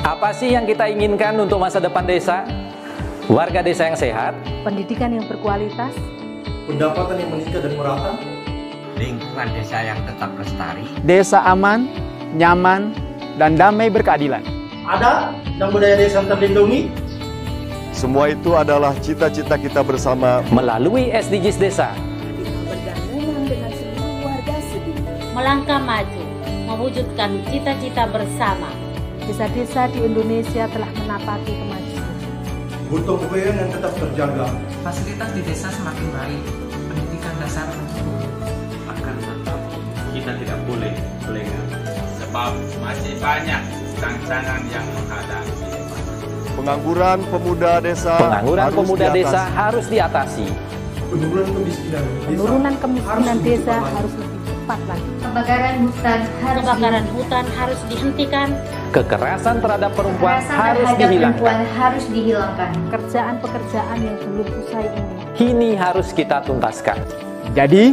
Apa sih yang kita inginkan untuk masa depan desa? Warga desa yang sehat, pendidikan yang berkualitas, pendapatan yang meningkat dan merata, lingkungan desa yang tetap lestari, desa aman, nyaman, dan damai berkeadilan. Ada dan budaya desa yang terlindungi. Semua itu adalah cita-cita kita bersama melalui SDGs Desa. Melangkah maju, mewujudkan cita-cita bersama desa-desa di Indonesia telah menapati kemajuan. Butuh kebayaan yang tetap terjaga. Fasilitas di desa semakin baik, pendidikan dasar mencukupi. Akan tetap kita tidak boleh lengah. Sebab masih banyak tantangan yang menghadang. Pengangguran pemuda desa Pengangguran harus pemuda diatasi. desa harus diatasi. Penurunan kemiskinan desa, Penurunan kemiskinan harus desa harus tempat lagi. Kebakaran hutan harus kebakaran di... hutan harus dihentikan. Kekerasan terhadap perempuan Kekerasan harus dihilangkan. Perempuan harus dihilangkan. Kerjaan-pekerjaan yang belum usai ini. Kini harus kita tuntaskan. Jadi,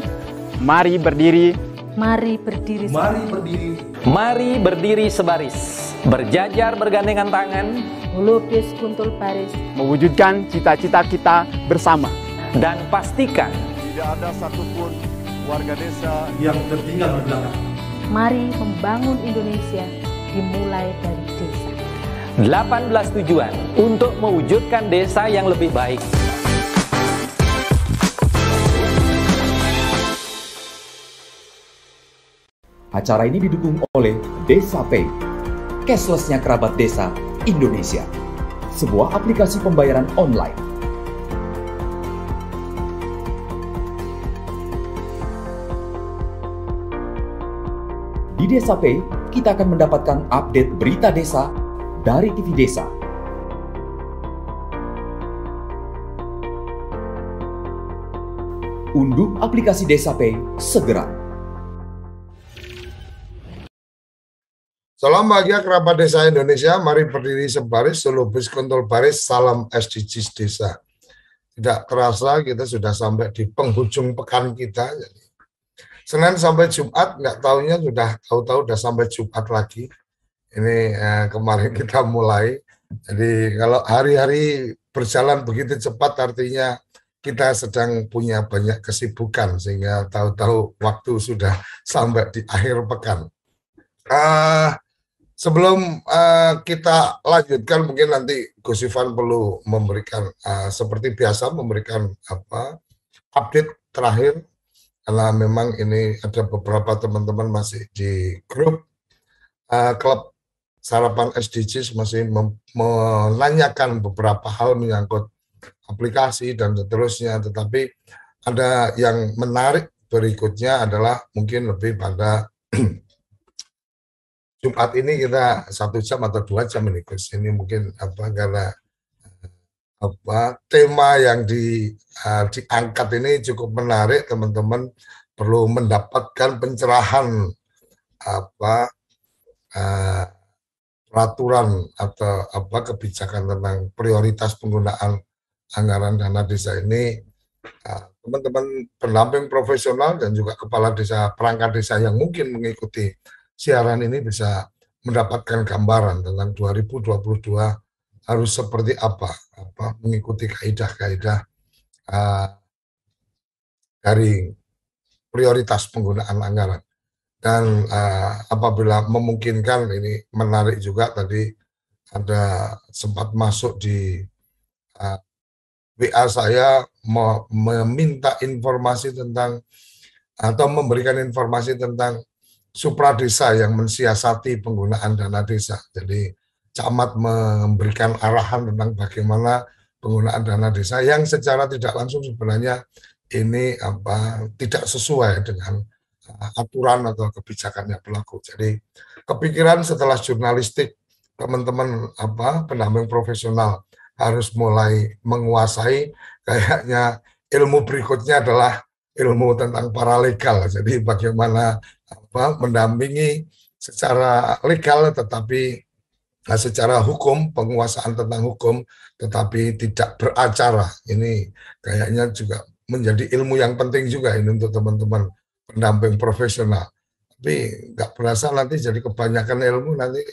mari berdiri. Mari berdiri. Mari berdiri. Mari berdiri sebaris, berjajar bergandengan tangan, melukis kuntul baris, mewujudkan cita-cita kita bersama. Dan pastikan tidak ada satupun warga desa yang tertinggal di belakang. Mari membangun Indonesia dimulai dari desa. 18 tujuan untuk mewujudkan desa yang lebih baik. Acara ini didukung oleh Desa Pay, cashlessnya kerabat desa Indonesia. Sebuah aplikasi pembayaran online Desa Pay, kita akan mendapatkan update berita desa dari TV Desa. Unduh aplikasi Desa Pay segera. Salam bahagia kerabat desa Indonesia, mari berdiri sebaris, selubis kontrol baris, salam SDGs desa. Tidak terasa kita sudah sampai di penghujung pekan kita, jadi Senin sampai Jumat nggak tahunya sudah tahu-tahu sudah sampai Jumat lagi. Ini eh, kemarin kita mulai. Jadi kalau hari-hari berjalan begitu cepat artinya kita sedang punya banyak kesibukan sehingga tahu-tahu waktu sudah sampai di akhir pekan. Uh, sebelum uh, kita lanjutkan mungkin nanti Gus Ivan perlu memberikan uh, seperti biasa memberikan apa update terakhir karena memang ini ada beberapa teman-teman masih di grup uh, klub sarapan SDGs masih menanyakan beberapa hal menyangkut aplikasi dan seterusnya tetapi ada yang menarik berikutnya adalah mungkin lebih pada Jumat ini kita satu jam atau dua jam ini ke ini mungkin apa karena apa tema yang di, uh, diangkat ini cukup menarik teman-teman perlu mendapatkan pencerahan apa uh, peraturan atau apa kebijakan tentang prioritas penggunaan anggaran dana desa ini teman eh, teman-teman pendamping profesional dan juga kepala desa perangkat desa yang mungkin mengikuti siaran ini bisa mendapatkan gambaran tentang 2022 harus seperti apa, apa mengikuti kaidah-kaidah uh, eh, dari prioritas penggunaan anggaran dan uh, apabila memungkinkan ini menarik juga tadi ada sempat masuk di uh, eh, WA saya meminta informasi tentang atau memberikan informasi tentang supradesa yang mensiasati penggunaan dana desa. Jadi camat memberikan arahan tentang bagaimana penggunaan dana desa yang secara tidak langsung sebenarnya ini apa tidak sesuai dengan eh, aturan atau kebijakannya pelaku. Jadi kepikiran setelah jurnalistik teman-teman apa pendamping profesional harus mulai menguasai kayaknya ilmu berikutnya adalah ilmu tentang paralegal. Jadi bagaimana apa mendampingi secara legal tetapi Nah, secara hukum, penguasaan tentang hukum, tetapi tidak beracara. Ini kayaknya juga menjadi ilmu yang penting juga ini untuk teman-teman pendamping profesional. Tapi nggak berasa nanti jadi kebanyakan ilmu nanti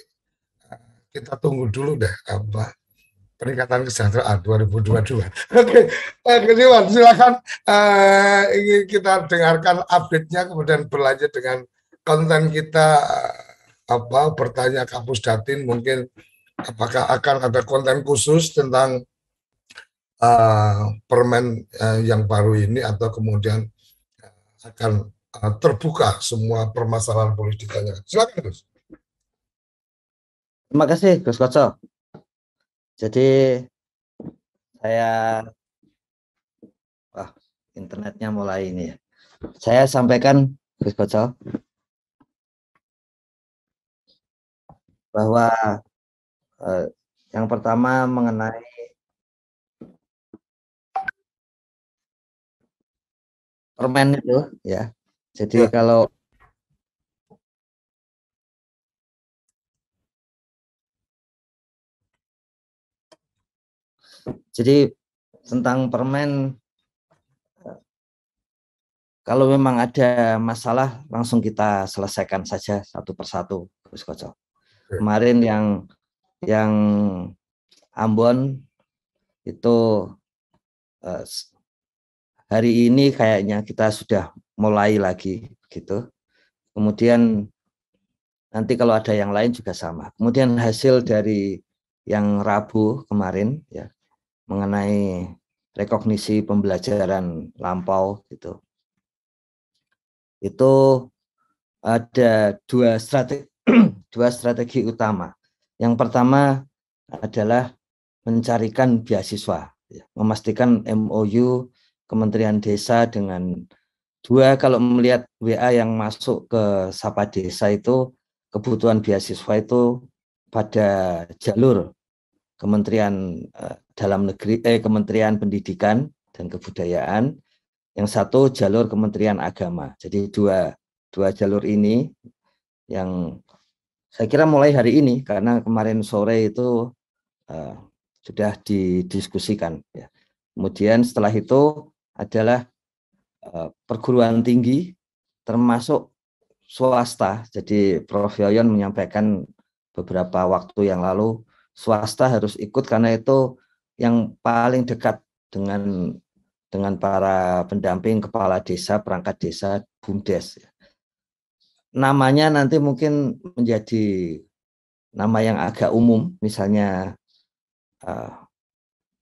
eh, kita tunggu dulu deh apa peningkatan kesejahteraan 2022. Oke, okay. Kediwan silakan eh, kita dengarkan update-nya kemudian berlanjut dengan konten kita uh, apa bertanya kampus datin mungkin apakah akan ada konten khusus tentang uh, permen uh, yang baru ini atau kemudian eh, akan uh, terbuka semua permasalahan politiknya Silakan Gus. Terima kasih Gus Koco. Jadi saya wah internetnya mulai ini ya. Saya sampaikan Gus Koco bahwa eh, yang pertama mengenai permen itu ya. Jadi ya. kalau Jadi tentang permen eh, kalau memang ada masalah langsung kita selesaikan saja satu persatu Gus Koco. Kemarin yang yang Ambon itu eh, hari ini kayaknya kita sudah mulai lagi gitu. Kemudian nanti kalau ada yang lain juga sama. Kemudian hasil dari yang Rabu kemarin ya mengenai rekognisi pembelajaran lampau gitu. Itu ada dua strategi dua strategi utama. Yang pertama adalah mencarikan beasiswa, ya. memastikan MOU Kementerian Desa dengan dua kalau melihat WA yang masuk ke Sapa Desa itu kebutuhan beasiswa itu pada jalur Kementerian eh, Dalam Negeri eh Kementerian Pendidikan dan Kebudayaan, yang satu jalur Kementerian Agama. Jadi dua dua jalur ini yang saya kira mulai hari ini karena kemarin sore itu uh, sudah didiskusikan. Ya. Kemudian setelah itu adalah uh, perguruan tinggi termasuk swasta. Jadi Prof. Yoyon menyampaikan beberapa waktu yang lalu swasta harus ikut karena itu yang paling dekat dengan dengan para pendamping kepala desa, perangkat desa, bumdes. Ya namanya nanti mungkin menjadi nama yang agak umum, misalnya uh,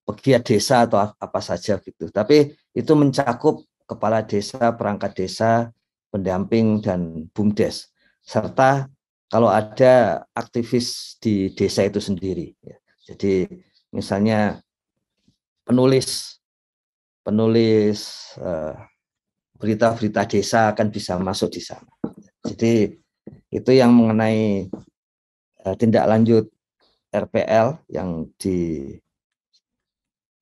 pegiat desa atau apa saja gitu. Tapi itu mencakup kepala desa, perangkat desa, pendamping dan bumdes serta kalau ada aktivis di desa itu sendiri. Ya. Jadi misalnya penulis penulis eh, berita-berita desa akan bisa masuk di sana. Jadi itu yang mengenai uh, tindak lanjut RPL yang di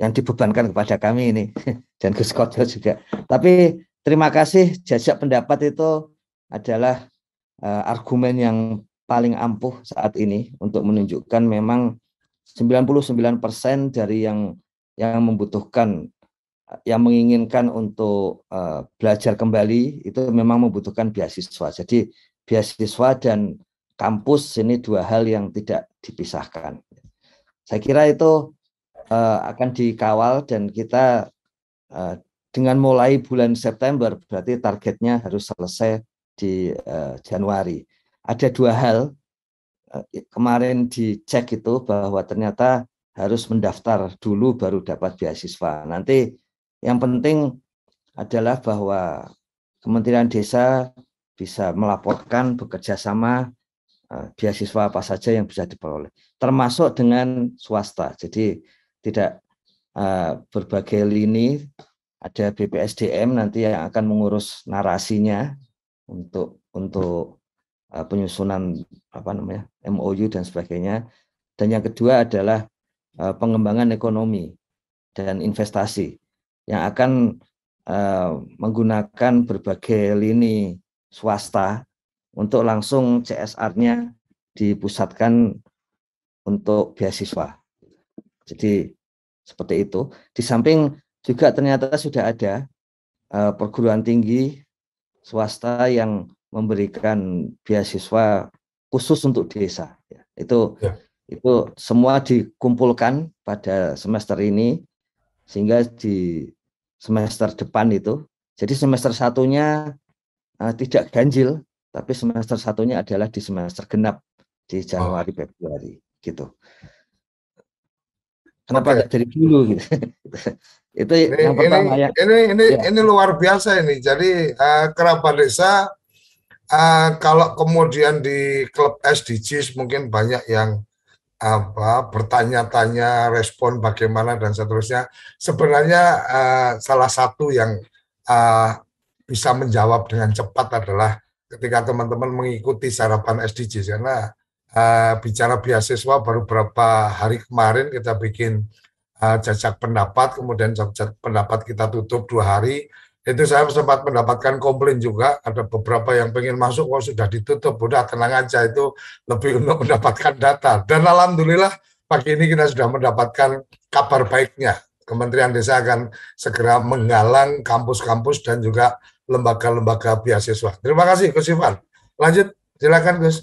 yang dibebankan kepada kami ini dan Gus Koco juga. Tapi terima kasih jajak pendapat itu adalah uh, argumen yang paling ampuh saat ini untuk menunjukkan memang 99% dari yang yang membutuhkan yang menginginkan untuk uh, belajar kembali itu memang membutuhkan beasiswa. Jadi beasiswa dan kampus ini dua hal yang tidak dipisahkan. Saya kira itu uh, akan dikawal dan kita uh, dengan mulai bulan September berarti targetnya harus selesai di uh, Januari. Ada dua hal uh, kemarin dicek itu bahwa ternyata harus mendaftar dulu baru dapat beasiswa. Nanti yang penting adalah bahwa Kementerian Desa bisa melaporkan bekerja sama eh, beasiswa apa saja yang bisa diperoleh, termasuk dengan swasta. Jadi tidak eh, berbagai lini ada BPSDM nanti yang akan mengurus narasinya untuk untuk eh, penyusunan apa namanya MOU dan sebagainya. Dan yang kedua adalah pengembangan ekonomi dan investasi yang akan uh, menggunakan berbagai lini swasta untuk langsung CSR-nya dipusatkan untuk beasiswa. Jadi seperti itu. Di samping juga ternyata sudah ada uh, perguruan tinggi swasta yang memberikan beasiswa khusus untuk desa. Itu ya. itu semua dikumpulkan pada semester ini sehingga di semester depan itu. Jadi semester satunya uh, tidak ganjil, tapi semester satunya adalah di semester genap di Januari oh. Februari gitu. Kenapa okay. dari dulu gitu? itu ini, yang pertama ini, ya. ini ini ya. ini luar biasa ini. Jadi uh, kerabat desa uh, kalau kemudian di klub SDGs mungkin banyak yang apa bertanya-tanya respon bagaimana dan seterusnya sebenarnya uh, salah satu yang uh, bisa menjawab dengan cepat adalah ketika teman-teman mengikuti sarapan SDGs karena uh, bicara beasiswa baru beberapa hari kemarin kita bikin uh, jajak pendapat kemudian jajak pendapat kita tutup dua hari itu saya sempat mendapatkan komplain juga ada beberapa yang pengen masuk kok sudah ditutup udah tenang aja itu lebih untuk mendapatkan data dan alhamdulillah pagi ini kita sudah mendapatkan kabar baiknya Kementerian Desa akan segera menggalang kampus-kampus dan juga lembaga-lembaga beasiswa. Terima kasih Gus Ivan. Lanjut, silakan Gus.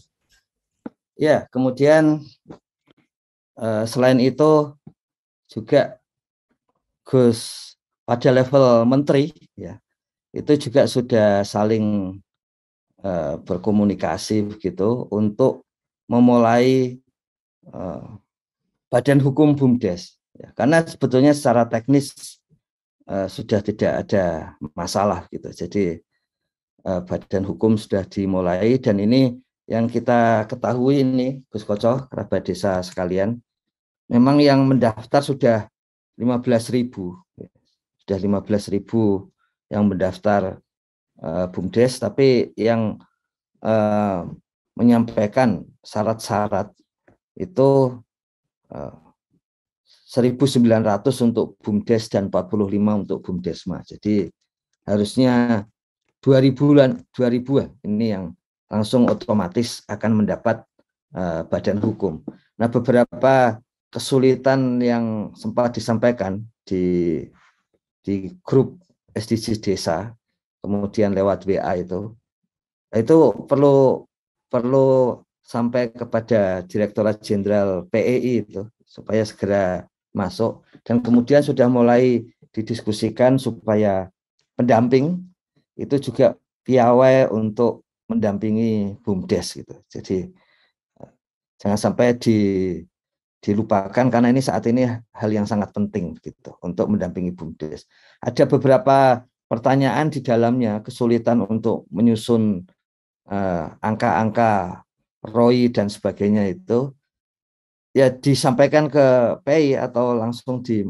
Ya, kemudian eh, selain itu juga Gus pada level menteri ya itu juga sudah saling uh, berkomunikasi begitu untuk memulai uh, badan hukum bumdes ya, karena sebetulnya secara teknis uh, sudah tidak ada masalah gitu jadi uh, badan hukum sudah dimulai dan ini yang kita ketahui ini Gus Kocok kerabat desa sekalian memang yang mendaftar sudah 15.000 ya sudah 15.000 yang mendaftar uh, BUMDes, tapi yang uh, menyampaikan syarat-syarat itu uh, eh, 1.900 untuk BUMDes dan 45 untuk BUMDesma. Jadi harusnya 2000-an 2000 ini yang langsung otomatis akan mendapat uh, badan hukum. Nah, beberapa kesulitan yang sempat disampaikan di di grup SDGs desa, kemudian lewat WA itu, itu perlu perlu sampai kepada Direktorat Jenderal PEI itu supaya segera masuk dan kemudian sudah mulai didiskusikan supaya pendamping itu juga piawai untuk mendampingi bumdes gitu. Jadi eh, jangan sampai di dilupakan karena ini saat ini hal yang sangat penting gitu untuk mendampingi bumdes. Ada beberapa pertanyaan di dalamnya kesulitan untuk menyusun eh, angka-angka ROI dan sebagainya itu ya disampaikan ke PI atau langsung di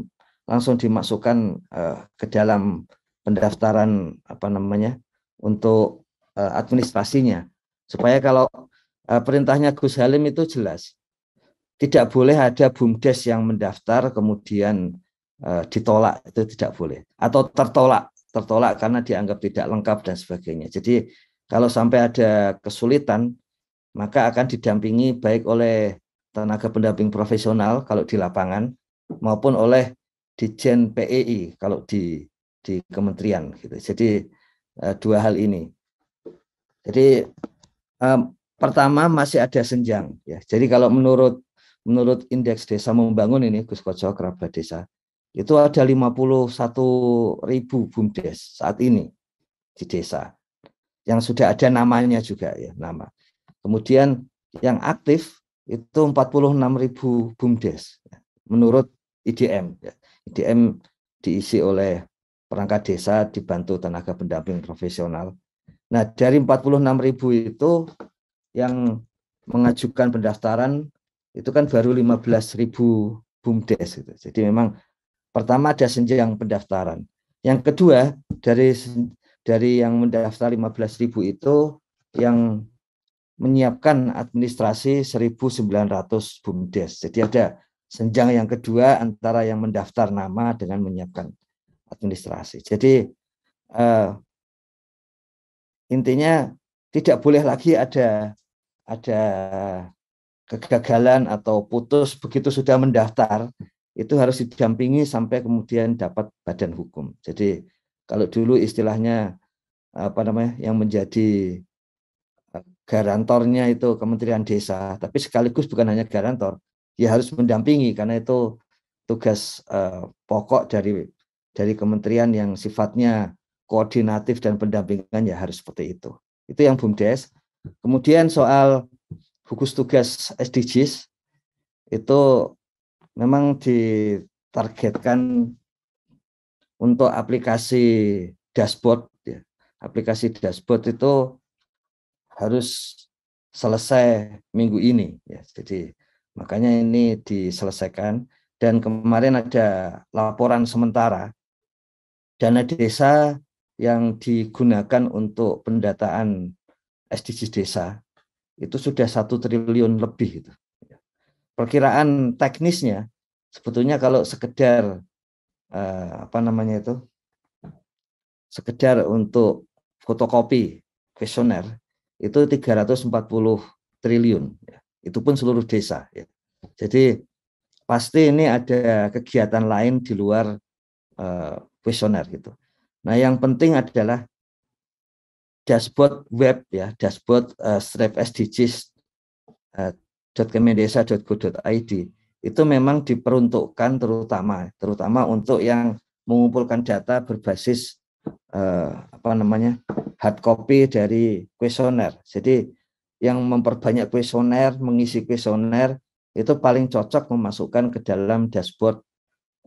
langsung dimasukkan uh, ke dalam pendaftaran apa namanya untuk uh, administrasinya supaya kalau uh, perintahnya Gus Halim itu jelas tidak boleh ada bumdes yang mendaftar kemudian eh, ditolak itu tidak boleh atau tertolak tertolak karena dianggap tidak lengkap dan sebagainya. Jadi kalau sampai ada kesulitan maka akan didampingi baik oleh tenaga pendamping profesional kalau di lapangan maupun oleh Dijen PEI kalau di di kementerian gitu. Jadi eh, dua hal ini. Jadi eh, pertama masih ada senjang ya. Jadi kalau menurut menurut indeks desa membangun ini Gus Kocok kerabat desa itu ada 51 ribu bumdes saat ini di desa yang sudah ada namanya juga ya nama kemudian yang aktif itu 46 ribu bumdes ya, menurut IDM ya. IDM diisi oleh perangkat desa dibantu tenaga pendamping profesional nah dari 46 ribu itu yang mengajukan pendaftaran itu kan baru 15.000 BUMDes gitu. Jadi memang pertama ada senjang pendaftaran. Yang kedua dari dari yang mendaftar 15.000 itu yang menyiapkan administrasi 1.900 BUMDes. Jadi ada senjang yang kedua antara yang mendaftar nama dengan menyiapkan administrasi. Jadi uh, intinya tidak boleh lagi ada ada kegagalan atau putus begitu sudah mendaftar itu harus didampingi sampai kemudian dapat badan hukum. Jadi kalau dulu istilahnya apa namanya yang menjadi eh, garantornya itu Kementerian Desa, tapi sekaligus bukan hanya garantor, ya harus mendampingi karena itu tugas eh, pokok dari dari kementerian yang sifatnya koordinatif dan pendampingan ya harus seperti itu. Itu yang BUMDes. Kemudian soal gugus tugas SDGs itu memang ditargetkan untuk aplikasi dashboard ya. aplikasi dashboard itu harus selesai minggu ini ya jadi makanya ini diselesaikan dan kemarin ada laporan sementara dana desa yang digunakan untuk pendataan SDGs desa itu sudah satu triliun lebih itu. Ya. Perkiraan teknisnya sebetulnya kalau sekedar eh, apa namanya itu sekedar untuk fotokopi kuesioner itu 340 triliun. Ya. Itu pun seluruh desa. Ya. Jadi pasti ini ada kegiatan lain di luar eh, kuesioner gitu. Nah yang penting adalah dashboard web ya, dashboard uh, strip SDGs uh, eh, .kemendesa.go.id itu memang diperuntukkan terutama terutama untuk yang mengumpulkan data berbasis uh, apa namanya hard copy dari kuesioner. Jadi yang memperbanyak kuesioner, mengisi kuesioner itu paling cocok memasukkan ke dalam dashboard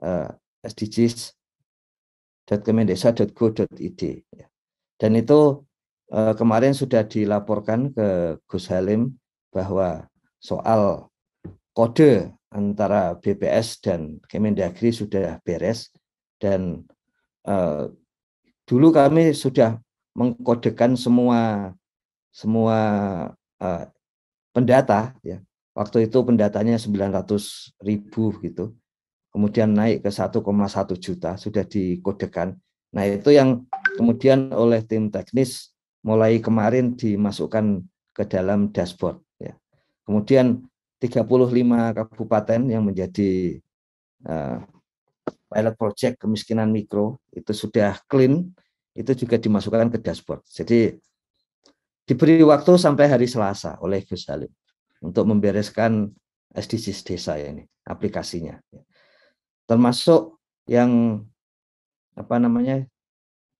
eh, sdgs.kemendesa.go.id. Ya. Dan itu Eh, kemarin sudah dilaporkan ke Gus Halim bahwa soal kode antara BPS dan Kemendagri sudah beres dan eh, dulu kami sudah mengkodekan semua semua eh, pendata ya waktu itu pendatanya 900 ribu gitu kemudian naik ke 1,1 juta sudah dikodekan nah itu yang kemudian oleh tim teknis mulai kemarin dimasukkan ke dalam dashboard. Ya. Kemudian 35 kabupaten yang menjadi uh, pilot project kemiskinan mikro itu sudah clean, itu juga dimasukkan ke dashboard. Jadi diberi waktu sampai hari Selasa oleh Gus Halim untuk membereskan SDGs desa ini aplikasinya. Ya. Termasuk yang apa namanya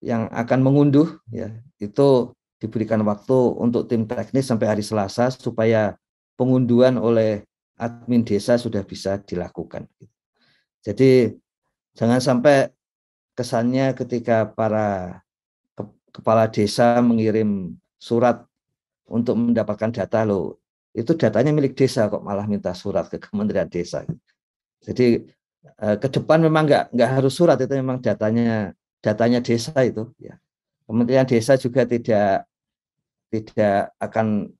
yang akan mengunduh ya itu diberikan waktu untuk tim teknis sampai hari Selasa supaya pengunduhan oleh admin desa sudah bisa dilakukan. Jadi jangan sampai kesannya ketika para kepala desa mengirim surat untuk mendapatkan data lo itu datanya milik desa kok malah minta surat ke Kementerian Desa. Jadi eh, ke depan memang nggak nggak harus surat itu memang datanya datanya desa itu ya. Kementerian Desa juga tidak tidak akan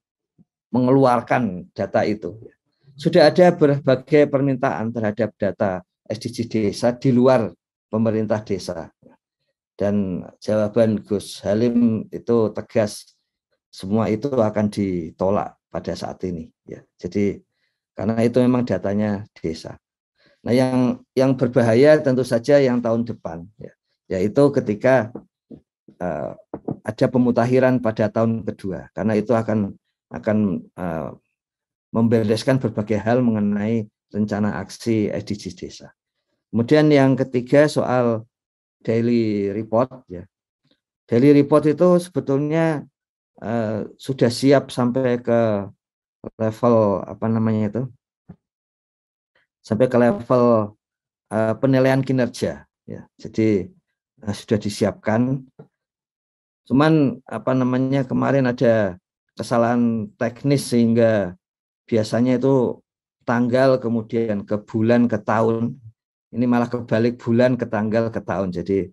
mengeluarkan data itu. Ya. Sudah ada berbagai permintaan terhadap data SDG desa di luar pemerintah desa. Ya. Dan jawaban Gus Halim itu tegas semua itu akan ditolak pada saat ini ya. Jadi karena itu memang datanya desa. Nah, yang yang berbahaya tentu saja yang tahun depan ya yaitu ketika uh, ada pemutahiran pada tahun kedua karena itu akan akan uh, membereskan berbagai hal mengenai rencana aksi SDGs desa. Kemudian yang ketiga soal daily report ya. Daily report itu sebetulnya uh, sudah siap sampai ke level apa namanya itu? Sampai ke level uh, penilaian kinerja ya. Jadi nah, sudah disiapkan. Cuman apa namanya kemarin ada kesalahan teknis sehingga biasanya itu tanggal kemudian ke bulan ke tahun ini malah kebalik bulan ke tanggal ke tahun jadi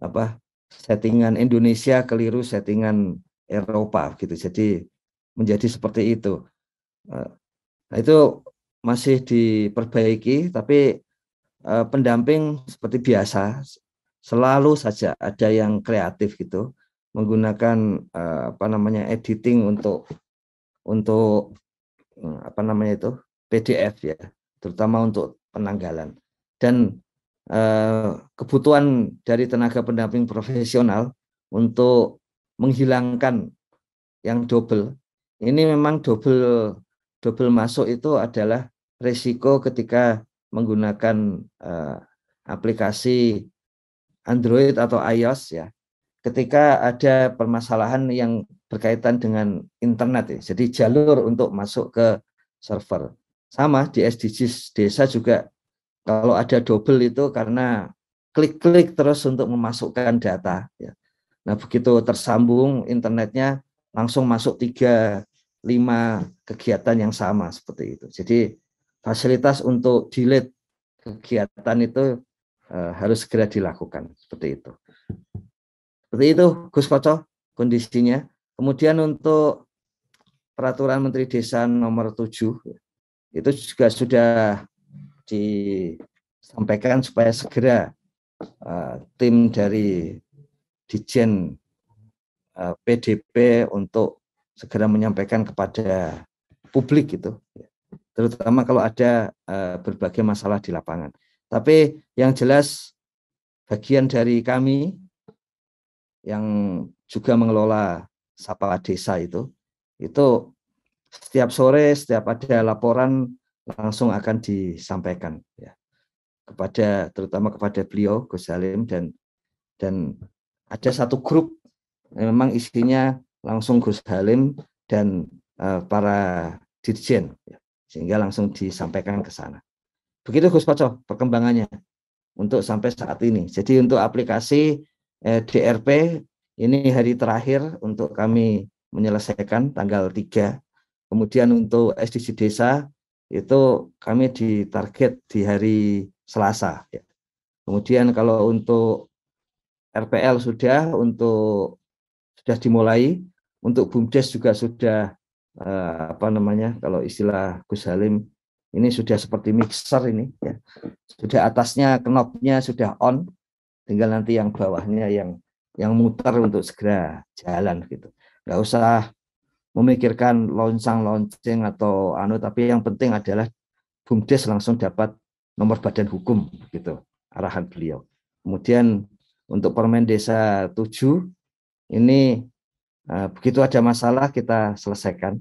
apa settingan Indonesia keliru settingan Eropa gitu jadi menjadi seperti itu eh, nah, itu masih diperbaiki tapi eh, pendamping seperti biasa selalu saja ada yang kreatif gitu menggunakan eh, apa namanya editing untuk untuk eh, apa namanya itu PDF ya terutama untuk penanggalan dan eh, kebutuhan dari tenaga pendamping profesional untuk menghilangkan yang double ini memang double double masuk itu adalah resiko ketika menggunakan uh, aplikasi Android atau iOS ya ketika ada permasalahan yang berkaitan dengan internet ya. Jadi jalur untuk masuk ke server. Sama di SDGs desa juga kalau ada double itu karena klik-klik terus untuk memasukkan data ya. Nah, begitu tersambung internetnya langsung masuk tiga lima kegiatan yang sama seperti itu. Jadi fasilitas untuk delete kegiatan itu eh, harus segera dilakukan. Seperti itu. Seperti itu Gus Koco kondisinya. Kemudian untuk peraturan Menteri Desa nomor 7 itu juga sudah disampaikan supaya segera uh, tim dari Dijen uh, eh, PDP untuk segera menyampaikan kepada publik itu terutama kalau ada uh, berbagai masalah di lapangan. Tapi yang jelas bagian dari kami yang juga mengelola Sapa Desa itu, itu setiap sore, setiap ada laporan langsung akan disampaikan ya kepada terutama kepada beliau Gus Salim dan dan ada satu grup yang memang isinya langsung Gus Halim dan uh, para dirjen ya, sehingga langsung disampaikan ke sana. Begitu Gus Paco perkembangannya untuk sampai saat ini. Jadi untuk aplikasi eh, DRP ini hari terakhir untuk kami menyelesaikan tanggal 3. Kemudian untuk SDG desa itu kami ditarget di hari Selasa. Ya. Kemudian kalau untuk RPL sudah untuk sudah dimulai, untuk BUMDes juga sudah eh, apa namanya kalau istilah Gus Halim ini sudah seperti mixer ini ya. Sudah atasnya knobnya sudah on, tinggal nanti yang bawahnya yang yang muter untuk segera jalan gitu. Nggak usah memikirkan loncang-lonceng atau anu tapi yang penting adalah BUMDes langsung dapat nomor badan hukum gitu arahan beliau. Kemudian untuk Permen Desa 7 ini eh, begitu ada masalah kita selesaikan.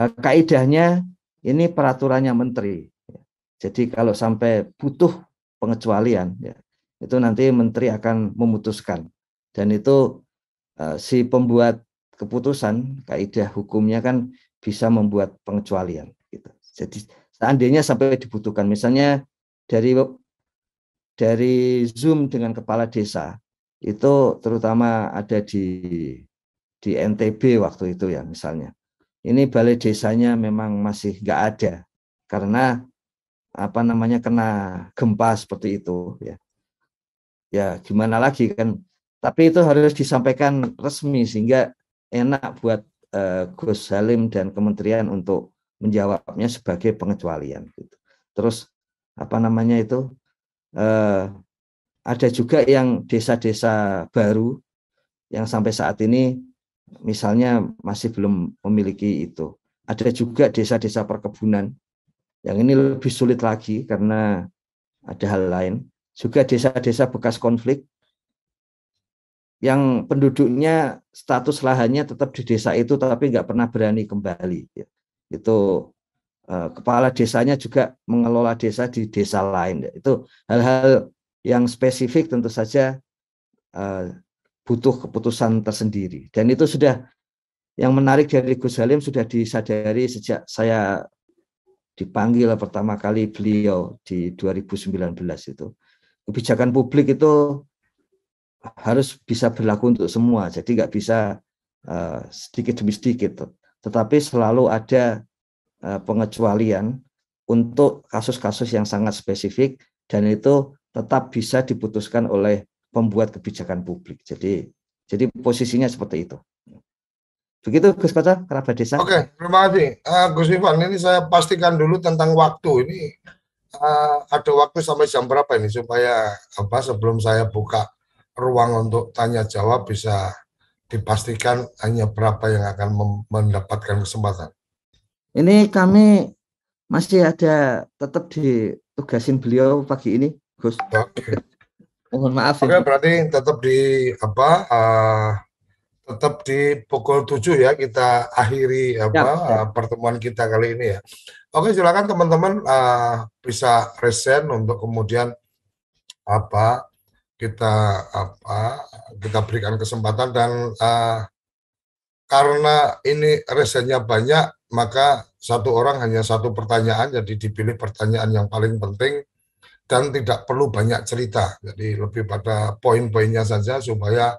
Eh, kaidahnya ini peraturannya menteri. Ya. Jadi kalau sampai butuh pengecualian, ya, itu nanti menteri akan memutuskan. Dan itu uh, si pembuat keputusan, kaidah hukumnya kan bisa membuat pengecualian. Gitu. Jadi seandainya sampai dibutuhkan, misalnya dari dari Zoom dengan kepala desa itu terutama ada di di NTB waktu itu ya misalnya ini balai desanya memang masih nggak ada karena apa namanya kena gempa seperti itu ya ya gimana lagi kan tapi itu harus disampaikan resmi sehingga enak buat uh, Gus Salim dan kementerian untuk menjawabnya sebagai pengecualian gitu. Terus apa namanya itu uh, ada juga yang desa-desa baru yang sampai saat ini misalnya masih belum memiliki itu. Ada juga desa-desa perkebunan yang ini lebih sulit lagi karena ada hal lain. Juga desa-desa bekas konflik yang penduduknya status lahannya tetap di desa itu tapi nggak pernah berani kembali. Itu eh, kepala desanya juga mengelola desa di desa lain. Itu hal-hal yang spesifik tentu saja eh, butuh keputusan tersendiri. Dan itu sudah yang menarik dari Gus Halim sudah disadari sejak saya dipanggil pertama kali beliau di 2019 itu. Kebijakan publik itu harus bisa berlaku untuk semua. Jadi nggak bisa uh, sedikit demi sedikit. Tetapi selalu ada uh, pengecualian untuk kasus-kasus yang sangat spesifik dan itu tetap bisa diputuskan oleh pembuat kebijakan publik. Jadi jadi posisinya seperti itu. Begitu Gus Kaca, kerabat desa. Oke, terima kasih. Uh, Gus Ivan, ini saya pastikan dulu tentang waktu. Ini uh, ada waktu sampai jam berapa ini supaya apa sebelum saya buka ruang untuk tanya jawab bisa dipastikan hanya berapa yang akan mendapatkan kesempatan. Ini kami masih ada tetap ditugasin beliau pagi ini, Gus. Oke. Mohon maaf. Ya, Oke, berarti tetap di apa? Uh, tetap di pukul 7 ya kita akhiri apa ya. Uh, pertemuan kita kali ini ya. Oke, silakan teman-teman uh, bisa resen untuk kemudian apa kita apa kita berikan kesempatan dan uh, karena ini resennya banyak maka satu orang hanya satu pertanyaan jadi dipilih pertanyaan yang paling penting dan tidak perlu banyak cerita. Jadi lebih pada poin-poinnya saja supaya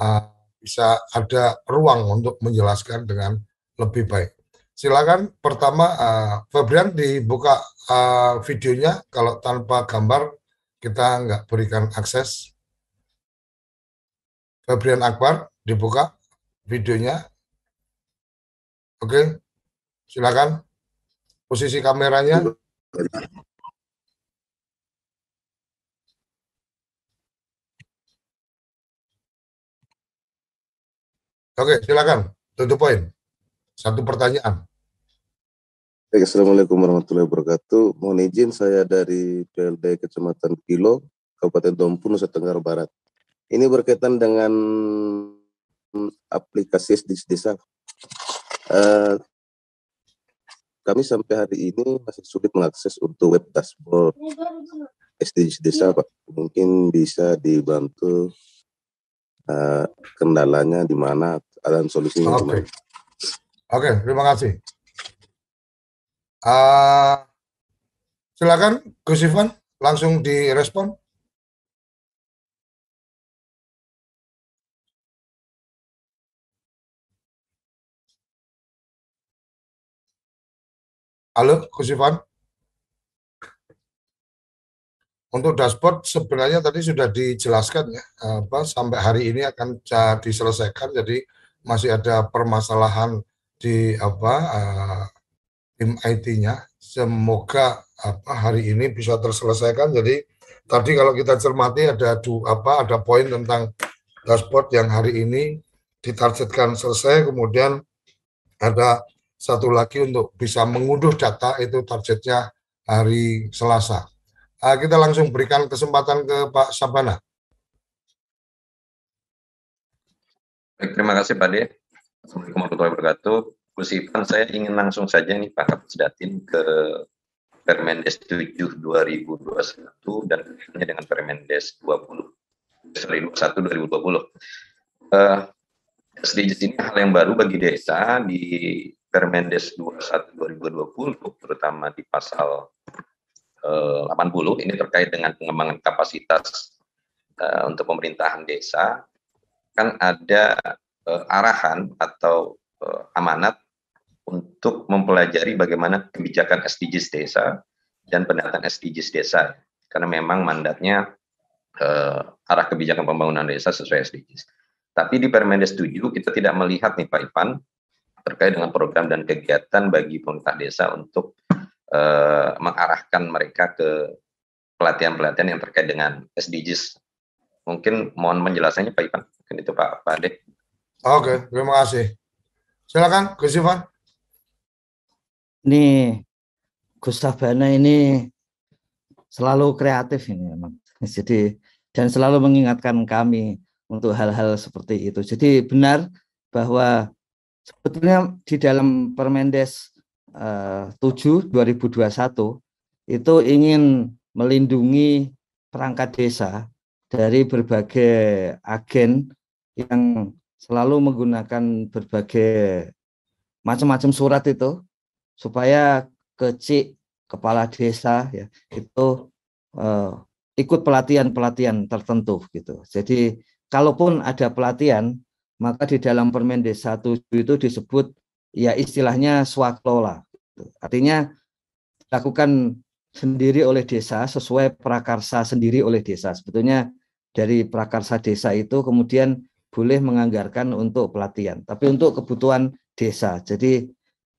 uh, bisa ada ruang untuk menjelaskan dengan lebih baik. Silakan pertama uh, Febrian dibuka uh, videonya kalau tanpa gambar kita nggak berikan akses. Febrian Akbar dibuka videonya. Oke, silakan posisi kameranya. Oke, silakan. Tutup poin. Satu pertanyaan. Baik, Assalamualaikum warahmatullahi wabarakatuh. Mohon izin saya dari PLD Kecamatan Kilo, Kabupaten Dompu Nusa Tenggara Barat. Ini berkaitan dengan aplikasi di Desa. Uh, kami sampai hari ini masih sulit mengakses untuk web dashboard SDGs Desa, Pak. Mungkin bisa dibantu uh, kendalanya di mana dan solusinya okay. Oke, okay, terima kasih. Uh, silakan Gus Ivan langsung direspon. Halo, Gus Ivan. Untuk dashboard sebenarnya tadi sudah dijelaskan ya apa sampai hari ini akan diselesaikan jadi masih ada permasalahan di apa uh, tim IT-nya. Semoga apa hari ini bisa terselesaikan. Jadi tadi kalau kita cermati ada du, apa ada poin tentang dashboard yang hari ini ditargetkan selesai kemudian ada satu lagi untuk bisa mengunduh data itu targetnya hari Selasa. Uh, kita langsung berikan kesempatan ke Pak Sabana. Baik, terima kasih Pak De. Assalamualaikum warahmatullahi wabarakatuh. Gus Ivan, saya ingin langsung saja nih Pak Kapsdatin ke Permendes 7 2021 dan kaitannya dengan Permendes 20 2021 21 2020. Uh, SDGs ini hal yang baru bagi desa di Permendes 21 2020, terutama di pasal 80 eh, ini terkait dengan pengembangan kapasitas uh, untuk pemerintahan desa kan ada uh, arahan atau uh, amanat untuk mempelajari bagaimana kebijakan SDGs desa dan pendataan SDGs desa karena memang mandatnya uh, arah kebijakan pembangunan desa sesuai SDGs. Tapi di Permendes 7 kita tidak melihat nih Pak Ipan terkait dengan program dan kegiatan bagi pemerintah desa untuk Eh, mengarahkan mereka ke pelatihan-pelatihan yang terkait dengan SDGs. Mungkin mohon penjelasannya Pak Ivan. Mungkin itu Pak Pak Ade. Oke, terima kasih. Silakan Gus Ivan. Ini Gustaf Bana ini selalu kreatif ini emang. Jadi dan selalu mengingatkan kami untuk hal-hal seperti itu. Jadi benar bahwa sebetulnya di dalam Permendes 7 eh, 2021 itu ingin melindungi perangkat desa dari berbagai agen yang selalu menggunakan berbagai macam-macam surat itu supaya kecil kepala desa ya itu eh, ikut pelatihan-pelatihan tertentu gitu. Jadi kalaupun ada pelatihan maka di dalam Permen Desa itu disebut ya istilahnya swaklola Gitu. Artinya dilakukan sendiri oleh desa sesuai prakarsa sendiri oleh desa. Sebetulnya dari prakarsa desa itu kemudian boleh menganggarkan untuk pelatihan, tapi untuk kebutuhan desa. Jadi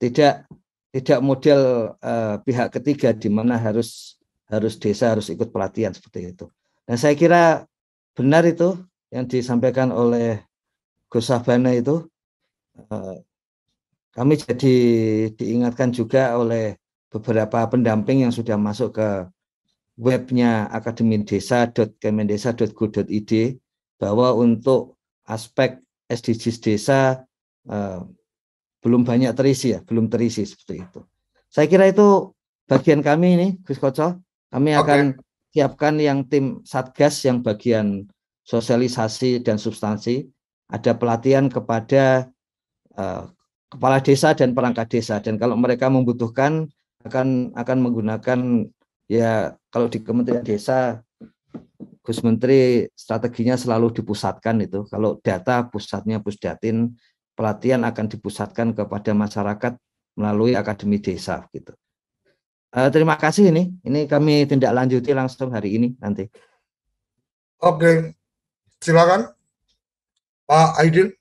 tidak tidak model uh, pihak ketiga di mana harus harus desa harus ikut pelatihan seperti itu. Dan saya kira benar itu yang disampaikan oleh Gus Sabana itu uh, kami jadi diingatkan juga oleh beberapa pendamping yang sudah masuk ke webnya akademidesa.kemendesa.go.id bahwa untuk aspek SDGs desa eh, belum banyak terisi ya, belum terisi seperti itu. Saya kira itu bagian kami ini, Gus Koco. Kami okay. akan siapkan yang tim Satgas yang bagian sosialisasi dan substansi. Ada pelatihan kepada eh, kepala desa dan perangkat desa dan kalau mereka membutuhkan akan akan menggunakan ya kalau di Kementerian Desa Gus Menteri strateginya selalu dipusatkan itu kalau data pusatnya Pusdatin pelatihan akan dipusatkan kepada masyarakat melalui Akademi Desa gitu. Uh, terima kasih ini. Ini kami tindak lanjuti langsung hari ini nanti. Oke, silakan Pak Aidil.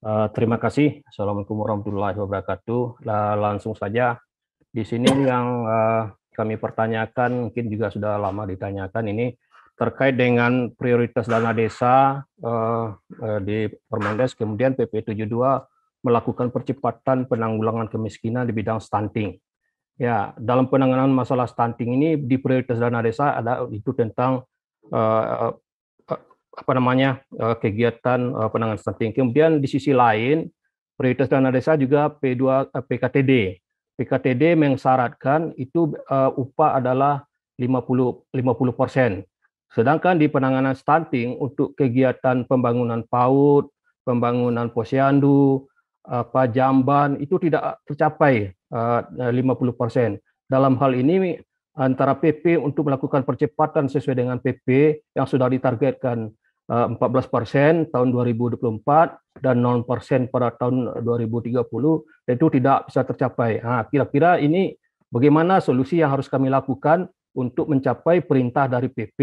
Uh, terima kasih. Assalamualaikum warahmatullahi wabarakatuh. Nah, langsung saja di sini yang uh, kami pertanyakan mungkin juga sudah lama ditanyakan ini terkait dengan prioritas dana desa uh, uh, di Permendes kemudian PP 72 melakukan percepatan penanggulangan kemiskinan di bidang stunting. Ya, dalam penanganan masalah stunting ini di prioritas dana desa ada itu tentang uh, apa namanya eh, kegiatan eh, penanganan stunting. Kemudian di sisi lain prioritas dana desa juga P2 eh, PKTD. PKTD mensyaratkan itu upah adalah 50 50 persen. Sedangkan di penanganan stunting untuk kegiatan pembangunan PAUD, pembangunan posyandu, apa jamban itu tidak tercapai lima 50 persen. Dalam hal ini antara PP untuk melakukan percepatan sesuai dengan PP yang sudah ditargetkan 14 eh, persen tahun 2024 dan 0 persen pada tahun 2030 puluh itu tidak bisa tercapai. Nah, kira-kira ini bagaimana solusi yang harus kami lakukan untuk mencapai perintah dari PP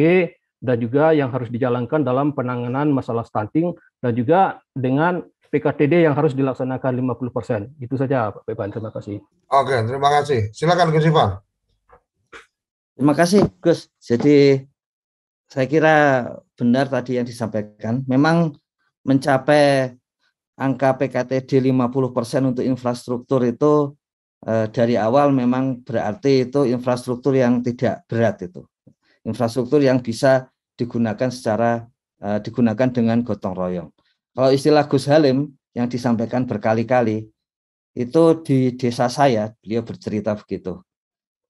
dan juga yang harus dijalankan dalam penanganan masalah stunting dan juga dengan PKTD yang harus dilaksanakan 50%. Itu saja Pak Beban, terima kasih. Oke, terima kasih. Silakan Gus Ivan. Terima kasih Gus. Jadi saya kira benar tadi yang disampaikan. Memang mencapai angka PKT di 50% untuk infrastruktur itu eh, dari awal memang berarti itu infrastruktur yang tidak berat itu. Infrastruktur yang bisa digunakan secara eh, digunakan dengan gotong royong. Kalau istilah Gus Halim yang disampaikan berkali-kali itu di desa saya beliau bercerita begitu.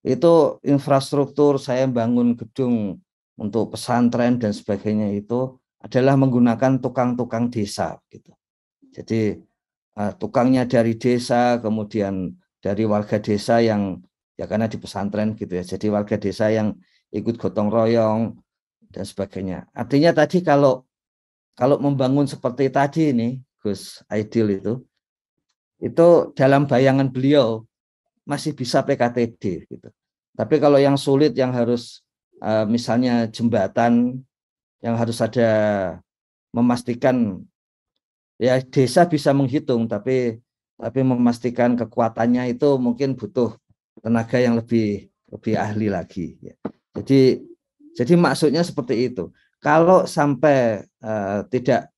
Itu infrastruktur saya bangun gedung untuk pesantren dan sebagainya itu adalah menggunakan tukang-tukang desa gitu. Jadi uh, tukangnya dari desa, kemudian dari warga desa yang ya karena di pesantren gitu ya. Jadi warga desa yang ikut gotong royong dan sebagainya. Artinya tadi kalau kalau membangun seperti tadi ini Gus Aidil itu itu dalam bayangan beliau masih bisa PKTD gitu. Tapi kalau yang sulit yang harus Eh, misalnya jembatan yang harus ada memastikan ya desa bisa menghitung tapi tapi memastikan kekuatannya itu mungkin butuh tenaga yang lebih lebih ahli lagi ya. Jadi jadi maksudnya seperti itu. Kalau sampai uh, tidak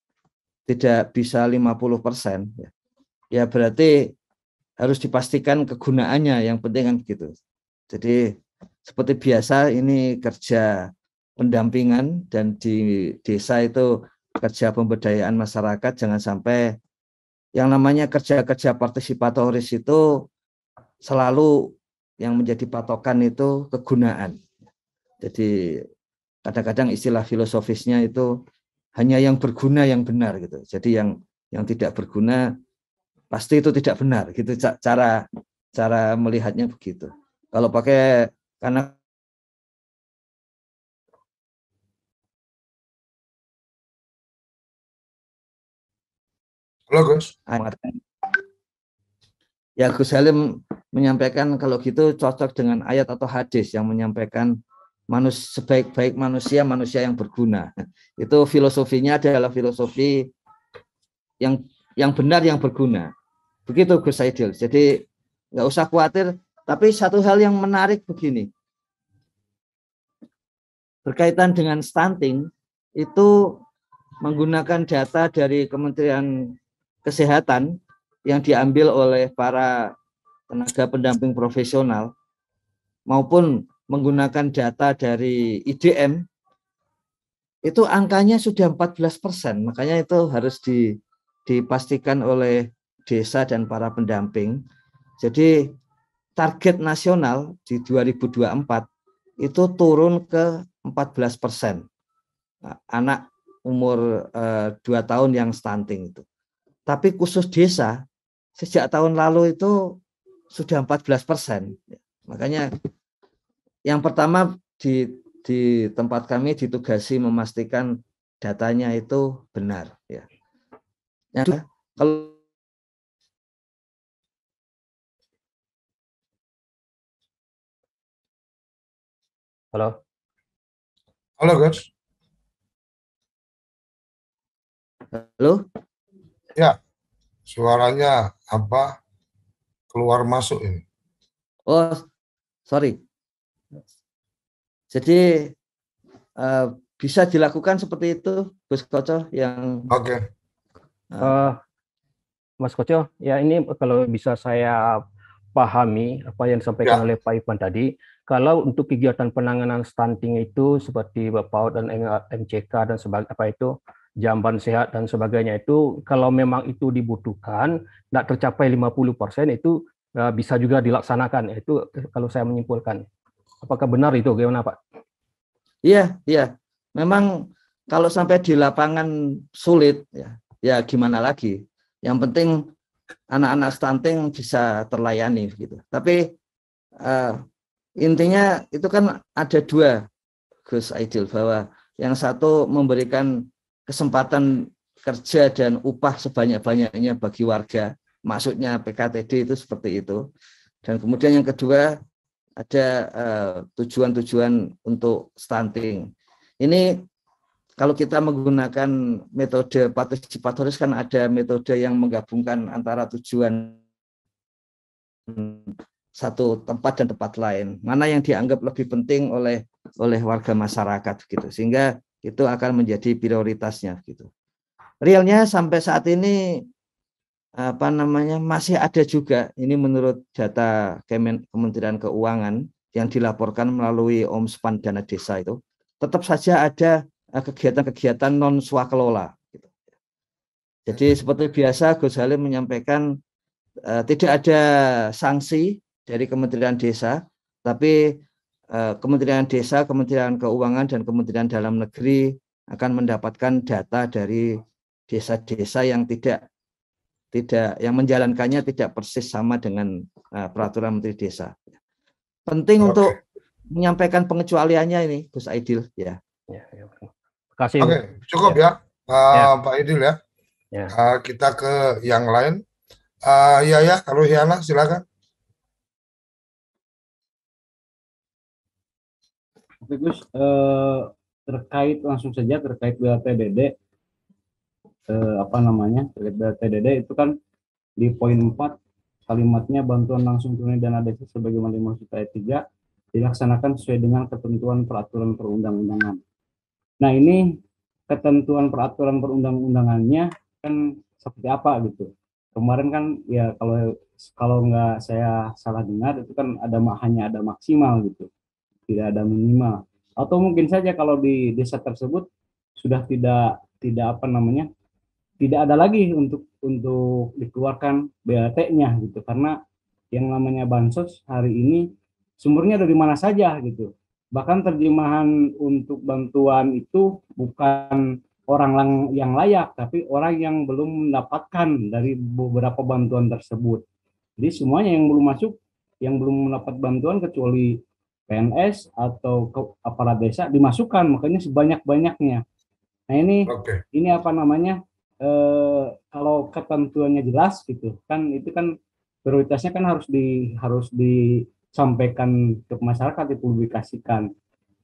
tidak bisa 50% ya, ya berarti harus dipastikan kegunaannya yang penting kan gitu. Jadi seperti biasa ini kerja pendampingan dan di desa itu kerja pemberdayaan masyarakat jangan sampai yang namanya kerja-kerja partisipatoris itu selalu yang menjadi patokan itu kegunaan. Jadi kadang-kadang istilah filosofisnya itu hanya yang berguna yang benar gitu. Jadi yang yang tidak berguna pasti itu tidak benar gitu cara cara melihatnya begitu. Kalau pakai karena Halo Gus. Ya Gus Halim menyampaikan kalau gitu cocok dengan ayat atau hadis yang menyampaikan manusia sebaik-baik manusia manusia yang berguna. Itu filosofinya adalah filosofi yang yang benar yang berguna. Begitu Gus Saidil. Jadi nggak usah khawatir tapi satu hal yang menarik begini. Berkaitan dengan stunting, itu menggunakan data dari Kementerian Kesehatan yang diambil oleh para tenaga pendamping profesional maupun menggunakan data dari IDM itu angkanya sudah 14 persen makanya itu harus dipastikan oleh desa dan para pendamping jadi target nasional di 2024 itu turun ke 14 persen nah, anak umur eh, dua tahun yang stunting itu. Tapi khusus desa sejak tahun lalu itu sudah 14 persen. Makanya yang pertama di di tempat kami ditugasi memastikan datanya itu benar ya. Nah, kalau Halo. Halo, coach. Halo. Ya, suaranya apa? Keluar masuk ini. Oh, sorry. Jadi uh, bisa dilakukan seperti itu, Gus Koco yang. Oke. Okay. Uh, eh, Mas Koco, ya ini kalau bisa saya pahami apa yang disampaikan ya. oleh Pak Ivan tadi, kalau untuk kegiatan penanganan stunting itu seperti Bapak dan MCK dan sebagainya apa itu jamban sehat dan sebagainya itu kalau memang itu dibutuhkan tidak tercapai 50% persen itu e, bisa juga dilaksanakan itu eh, kalau saya menyimpulkan apakah benar itu gimana Pak? Iya, iya. Memang kalau sampai di lapangan sulit ya. Ya gimana lagi? Yang penting anak-anak stunting bisa terlayani gitu. Tapi uh, intinya itu kan ada dua Gus Aidil bahwa yang satu memberikan kesempatan kerja dan upah sebanyak-banyaknya bagi warga. Maksudnya PKTD itu seperti itu. Dan kemudian yang kedua ada eh, tujuan-tujuan uh, untuk stunting. Ini kalau kita menggunakan metode partisipatoris kan ada metode yang menggabungkan antara tujuan satu tempat dan tempat lain. Mana yang dianggap lebih penting oleh oleh warga masyarakat gitu. Sehingga itu akan menjadi prioritasnya gitu. Realnya sampai saat ini apa namanya masih ada juga ini menurut data Kemen, Kementerian Keuangan yang dilaporkan melalui Omspan Dana Desa itu tetap saja ada eh, kegiatan-kegiatan non swakelola gitu. jadi seperti biasa Gus Halim menyampaikan eh, tidak ada sanksi dari Kementerian Desa, tapi eh, Kementerian Desa, Kementerian Keuangan, dan Kementerian Dalam Negeri akan mendapatkan data dari desa-desa yang tidak tidak yang menjalankannya tidak persis sama dengan eh, peraturan Menteri Desa. Penting Oke. untuk menyampaikan pengecualiannya ini, Gus Aidil, ya. ya, ya. Terima kasih. Oke, cukup ya, ya. Uh, ya. Pak Aidil ya. ya. Uh, kita ke yang lain. Uh, ya ya, kalau Hiana silakan. Gus, eh, terkait langsung saja terkait BLTDD, eh, apa namanya terkait BLTDD itu kan di poin 4 kalimatnya bantuan langsung tunai dana desa sebagaimana dimaksud ayat 3 dilaksanakan sesuai dengan ketentuan peraturan perundang-undangan. Nah ini ketentuan peraturan perundang-undangannya kan seperti apa gitu. Kemarin kan ya kalau kalau nggak saya salah dengar itu kan ada hanya ada maksimal gitu tidak ada minimal atau mungkin saja kalau di desa tersebut sudah tidak tidak apa namanya tidak ada lagi untuk untuk dikeluarkan BLT-nya gitu karena yang namanya bansos hari ini sumbernya dari mana saja gitu bahkan terjemahan untuk bantuan itu bukan orang yang layak tapi orang yang belum mendapatkan dari beberapa bantuan tersebut jadi semuanya yang belum masuk yang belum mendapat bantuan kecuali PNS atau ke aparat desa dimasukkan makanya sebanyak-banyaknya. Nah ini okay. ini apa namanya e, kalau ketentuannya jelas gitu kan itu kan prioritasnya kan harus di harus disampaikan ke masyarakat dipublikasikan.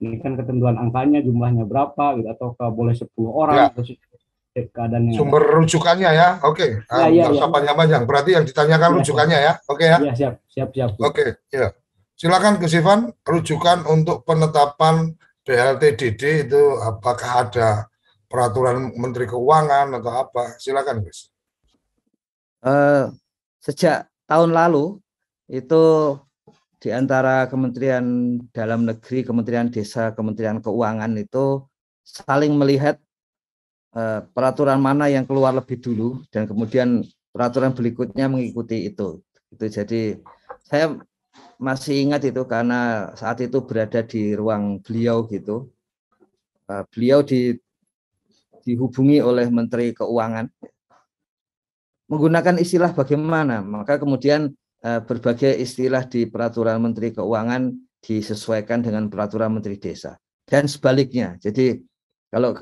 Ini kan ketentuan angkanya jumlahnya berapa gitu atau ke boleh 10 orang ya. atau keadaannya. Sumber rujukannya ya. Oke. Okay. Ya, ya, ya. panjang-panjang. Berarti yang ditanyakan iya, ya, rujukannya ya. Oke okay, ya. ya. siap, siap, siap. Oke, okay, ya. Silakan Gus Ivan, rujukan untuk penetapan BLT DD itu apakah ada peraturan Menteri Keuangan atau apa? Silakan Gus. Uh, sejak tahun lalu itu di antara Kementerian Dalam Negeri, Kementerian Desa, Kementerian Keuangan itu saling melihat uh, peraturan mana yang keluar lebih dulu dan kemudian peraturan berikutnya mengikuti itu. Itu jadi saya masih ingat itu karena saat itu berada di ruang beliau gitu. Eh, beliau di, dihubungi oleh Menteri Keuangan menggunakan istilah bagaimana. Maka kemudian eh, berbagai istilah di peraturan Menteri Keuangan disesuaikan dengan peraturan Menteri Desa dan sebaliknya. Jadi kalau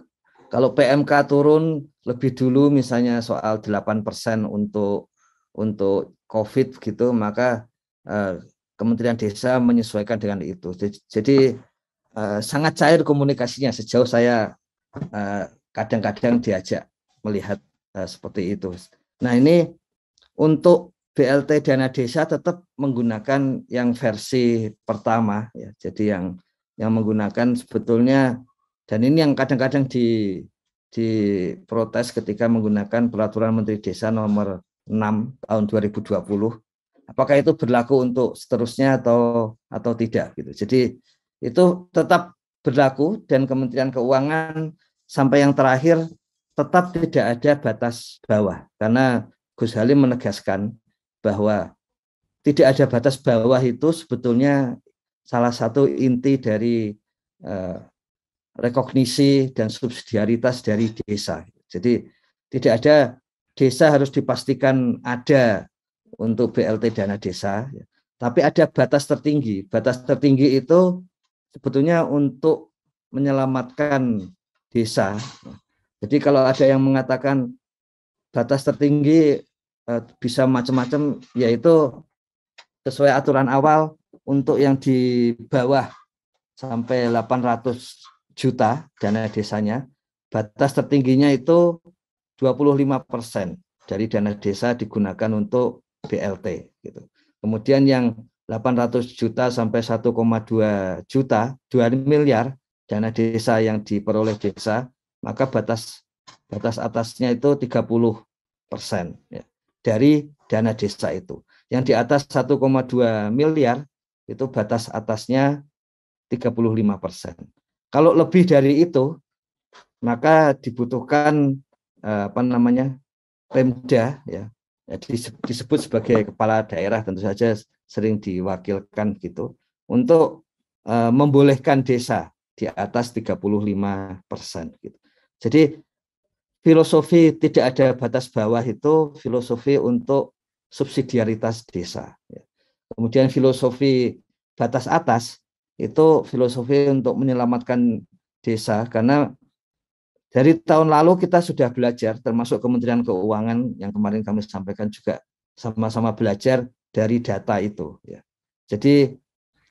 kalau PMK turun lebih dulu misalnya soal 8% untuk untuk COVID gitu maka eh, Kementerian Desa menyesuaikan dengan itu. Jadi eh, sangat cair komunikasinya sejauh saya eh, kadang-kadang diajak melihat eh, seperti itu. Nah ini untuk BLT dana desa tetap menggunakan yang versi pertama ya. Jadi yang yang menggunakan sebetulnya dan ini yang kadang-kadang di diprotes ketika menggunakan peraturan Menteri Desa nomor 6 tahun 2020 apakah itu berlaku untuk seterusnya atau atau tidak gitu. Jadi itu tetap berlaku dan Kementerian Keuangan sampai yang terakhir tetap tidak ada batas bawah karena Gus Halim menegaskan bahwa tidak ada batas bawah itu sebetulnya salah satu inti dari eh, rekognisi dan subsidiaritas dari desa. Jadi tidak ada desa harus dipastikan ada untuk BLT dana desa. Ya. Tapi ada batas tertinggi. Batas tertinggi itu sebetulnya untuk menyelamatkan desa. Ya. Jadi kalau ada yang mengatakan batas tertinggi eh, bisa macam-macam, yaitu sesuai aturan awal untuk yang di bawah sampai 800 juta dana desanya, batas tertingginya itu 25 persen dari dana desa digunakan untuk BLT gitu. Kemudian yang 800 juta sampai 1,2 juta, 2 miliar dana desa yang diperoleh desa, maka batas batas atasnya itu 30 persen ya, dari dana desa itu. Yang di atas 1,2 miliar itu batas atasnya 35 persen. Kalau lebih dari itu, maka dibutuhkan eh, apa namanya Pemda ya Eh, disebut sebagai kepala daerah tentu saja sering diwakilkan gitu untuk uh, membolehkan desa di atas 35 persen. Gitu. Jadi filosofi tidak ada batas bawah itu filosofi untuk subsidiaritas desa. Ya. Kemudian filosofi batas atas itu filosofi untuk menyelamatkan desa karena dari tahun lalu kita sudah belajar, termasuk Kementerian Keuangan yang kemarin kami sampaikan juga sama-sama belajar dari data itu. Ya. Jadi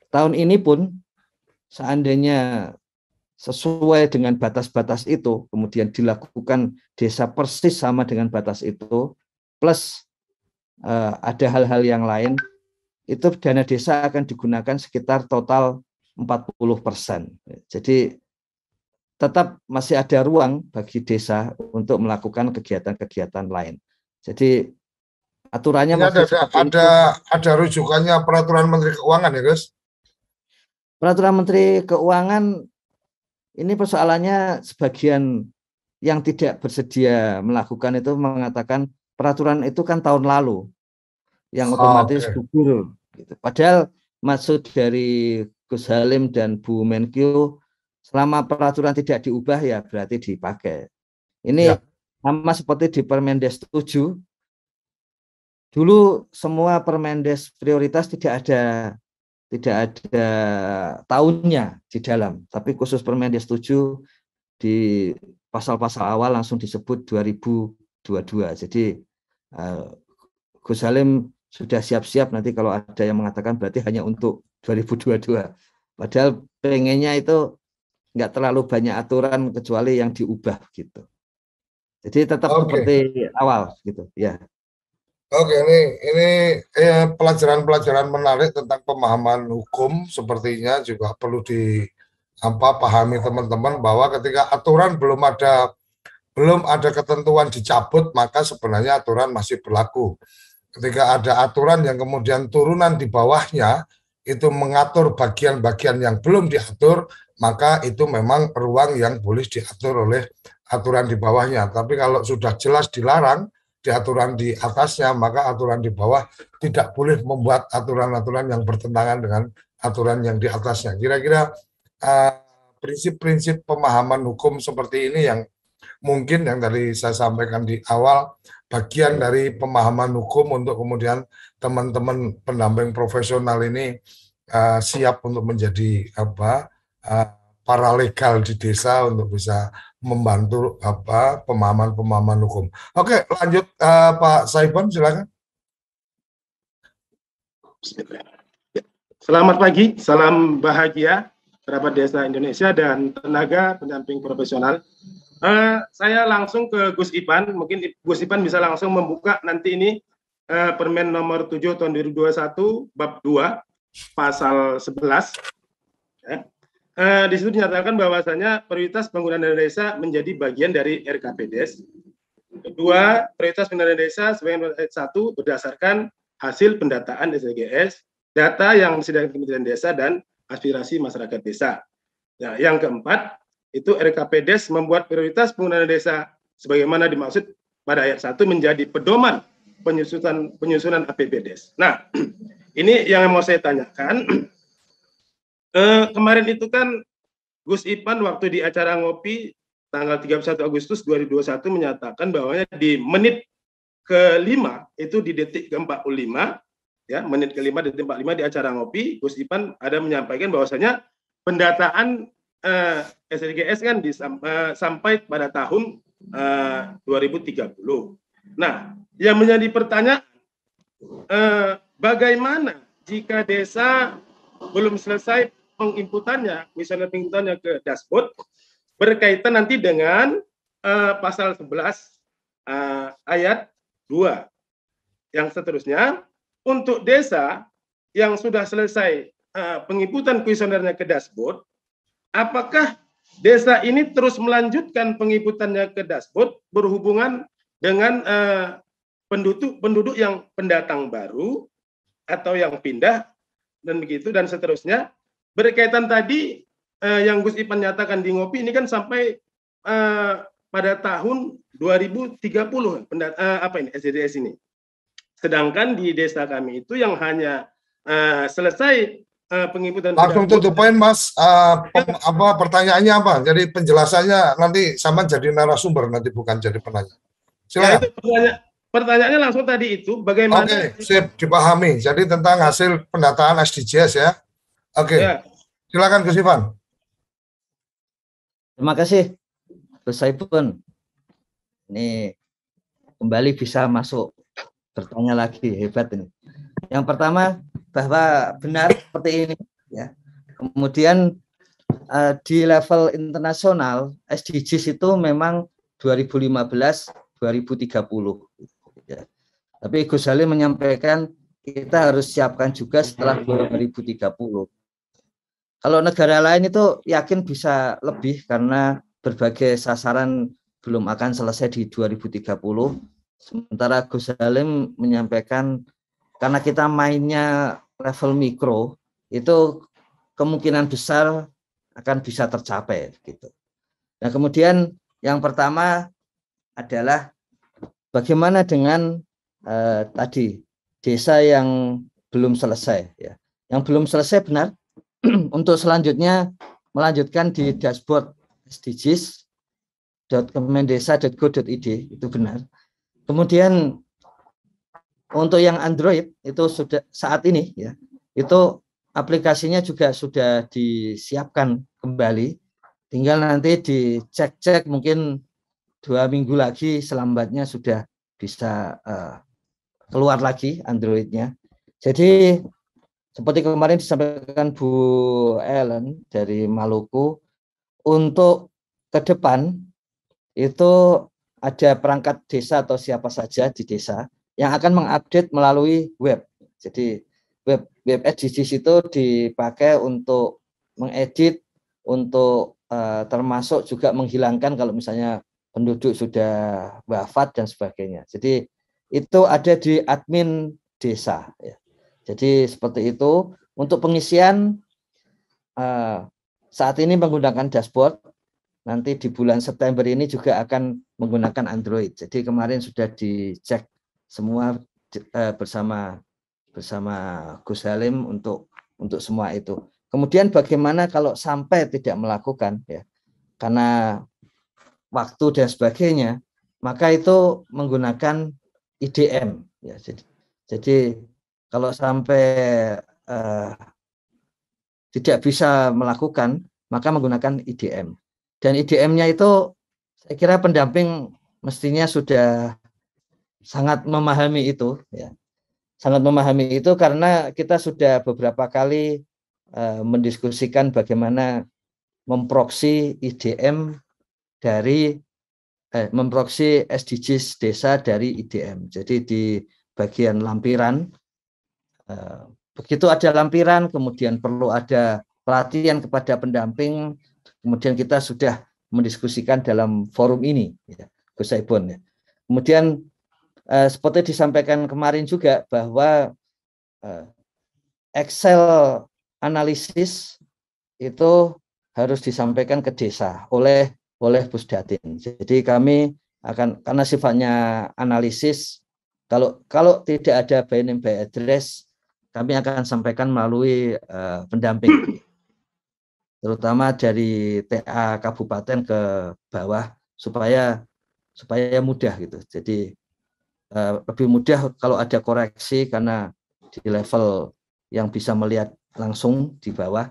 tahun ini pun seandainya sesuai dengan batas-batas itu, kemudian dilakukan desa persis sama dengan batas itu, plus uh, ada hal-hal yang lain, itu dana desa akan digunakan sekitar total 40 persen. Jadi tetap masih ada ruang bagi desa untuk melakukan kegiatan-kegiatan lain. Jadi aturannya ada ada, ada rujukannya peraturan Menteri Keuangan ya, Guys. Peraturan Menteri Keuangan ini persoalannya sebagian yang tidak bersedia melakukan itu mengatakan peraturan itu kan tahun lalu yang ah, otomatis oh, okay. Gitu. Padahal maksud dari Gus Halim dan Bu Menkyu selama peraturan tidak diubah ya berarti dipakai. Ini ya. sama seperti di Permendes 7. Dulu semua Permendes prioritas tidak ada tidak ada tahunnya di dalam, tapi khusus Permendes 7 di pasal-pasal awal langsung disebut 2022. Jadi uh, Gus Halim sudah siap-siap nanti kalau ada yang mengatakan berarti hanya untuk 2022. Padahal pengennya itu nggak terlalu banyak aturan kecuali yang diubah gitu. Jadi tetap okay. seperti awal gitu ya. Oke ini ini pelajaran eh, pelajaran-pelajaran menarik tentang pemahaman hukum sepertinya juga perlu di apa pahami teman-teman bahwa ketika aturan belum ada belum ada ketentuan dicabut maka sebenarnya aturan masih berlaku. Ketika ada aturan yang kemudian turunan di bawahnya itu mengatur bagian-bagian yang belum diatur maka itu memang ruang yang boleh diatur oleh aturan di bawahnya. Tapi kalau sudah jelas dilarang di aturan di atasnya, maka aturan di bawah tidak boleh membuat aturan-aturan yang bertentangan dengan aturan yang di atasnya. Kira-kira prinsip eh, prinsip-prinsip pemahaman hukum seperti ini yang mungkin yang tadi saya sampaikan di awal bagian dari pemahaman hukum untuk kemudian teman-teman pendamping profesional ini uh, siap untuk menjadi apa uh, legal di desa untuk bisa membantu apa pemahaman-pemahaman hukum. Oke, lanjut uh, Pak Saibon silakan. Selamat pagi, salam bahagia kerabat desa Indonesia dan tenaga pendamping profesional. Uh, saya langsung ke Gus Ipan, mungkin Gus Ipan bisa langsung membuka nanti ini uh, Permen nomor 7 tahun 2021 bab 2 pasal 11 uh, di situ dinyatakan bahwasanya prioritas penggunaan dana desa menjadi bagian dari RKPDes. Kedua, prioritas penggunaan desa sebagai ayat satu berdasarkan hasil pendataan SDGs, data yang disediakan Kementerian Desa dan aspirasi masyarakat desa. Nah, yang keempat, itu RKPDes membuat prioritas penggunaan desa sebagaimana dimaksud pada ayat 1 menjadi pedoman penyusunan penyusunan APBDes. Nah, ini yang mau saya tanyakan Eh, kemarin itu kan Gus Ipan waktu di acara ngopi tanggal 31 Agustus 2021 menyatakan bahwa di menit kelima itu di detik ke-45 ya menit kelima detik 45 di acara ngopi Gus Ipan ada menyampaikan bahwasanya pendataan eh, SRGS kan di, eh, sampai pada tahun eh, 2030. Nah, yang menjadi pertanyaan eh, bagaimana jika desa belum selesai penginputannya, misalnya penginputannya ke dashboard berkaitan nanti dengan uh, pasal 11 uh, eh, ayat 2. Yang seterusnya, untuk desa yang sudah selesai uh, eh, penginputan kuesionernya ke dashboard, apakah desa ini terus melanjutkan penginputannya ke dashboard berhubungan dengan uh, penduduk penduduk yang pendatang baru atau yang pindah dan begitu dan seterusnya berkaitan tadi eh, yang Gus Ipan nyatakan di ngopi ini kan sampai eh, pada tahun 2030 pendat, eh, apa ini SDS ini. Sedangkan di desa kami itu yang hanya eh, selesai eh, pengikutan langsung tutup the Mas eh, pem, apa pertanyaannya apa? Jadi penjelasannya nanti sama jadi narasumber nanti bukan jadi penanya. Silakan. Ya, itu pertanya pertanyaannya langsung tadi itu bagaimana Oke, okay, sip dipahami. Jadi tentang hasil pendataan SDGs ya. Oke. Okay. Ya. Silakan Gus Ivan. Terima kasih Gus Saipun. Ini kembali bisa masuk bertanya lagi hebat ini. Yang pertama bahwa benar seperti ini ya. Kemudian uh, di level internasional SDGs itu memang 2015 2030 ya. Tapi Gus Ali menyampaikan kita harus siapkan juga setelah 2030 kalau negara lain itu yakin bisa lebih karena berbagai sasaran belum akan selesai di 2030. Sementara Gus Halim menyampaikan karena kita mainnya level mikro itu kemungkinan besar akan bisa tercapai gitu. Nah, kemudian yang pertama adalah bagaimana dengan eh, tadi desa yang belum selesai ya. Yang belum selesai benar untuk selanjutnya melanjutkan di dashboard sdgs.kemendesa.go.id itu benar. Kemudian untuk yang Android itu sudah saat ini ya itu aplikasinya juga sudah disiapkan kembali. Tinggal nanti dicek-cek mungkin dua minggu lagi selambatnya sudah bisa uh, keluar lagi Androidnya. Jadi seperti kemarin disampaikan Bu Ellen dari Maluku untuk ke depan itu ada perangkat desa atau siapa saja di desa yang akan mengupdate melalui web. Jadi web web SDGs itu dipakai untuk mengedit untuk uh, termasuk juga menghilangkan kalau misalnya penduduk sudah wafat dan sebagainya. Jadi itu ada di admin desa ya. Jadi seperti itu. Untuk pengisian eh, saat ini menggunakan dashboard. Nanti di bulan September ini juga akan menggunakan Android. Jadi kemarin sudah dicek semua eh, bersama bersama Gus Halim untuk untuk semua itu. Kemudian bagaimana kalau sampai tidak melakukan ya karena waktu dan sebagainya, maka itu menggunakan IDM ya. Jadi, jadi kalau sampai uh, tidak bisa melakukan maka menggunakan IDM dan IDM-nya itu saya kira pendamping mestinya sudah sangat memahami itu ya sangat memahami itu karena kita sudah beberapa kali uh, mendiskusikan bagaimana memproksi IDM dari eh, memproksi SDGs desa dari IDM. Jadi di bagian lampiran Eh, begitu ada lampiran, kemudian perlu ada pelatihan kepada pendamping, kemudian kita sudah mendiskusikan dalam forum ini, ya, Gus Saibon. Ya. Kemudian eh, seperti disampaikan kemarin juga bahwa eh, Excel analisis itu harus disampaikan ke desa oleh oleh Pusdatin. Jadi kami akan karena sifatnya analisis kalau kalau tidak ada by name by address kami akan sampaikan melalui uh, pendamping, terutama dari TA kabupaten ke bawah supaya supaya mudah gitu. Jadi uh, lebih mudah kalau ada koreksi karena di level yang bisa melihat langsung di bawah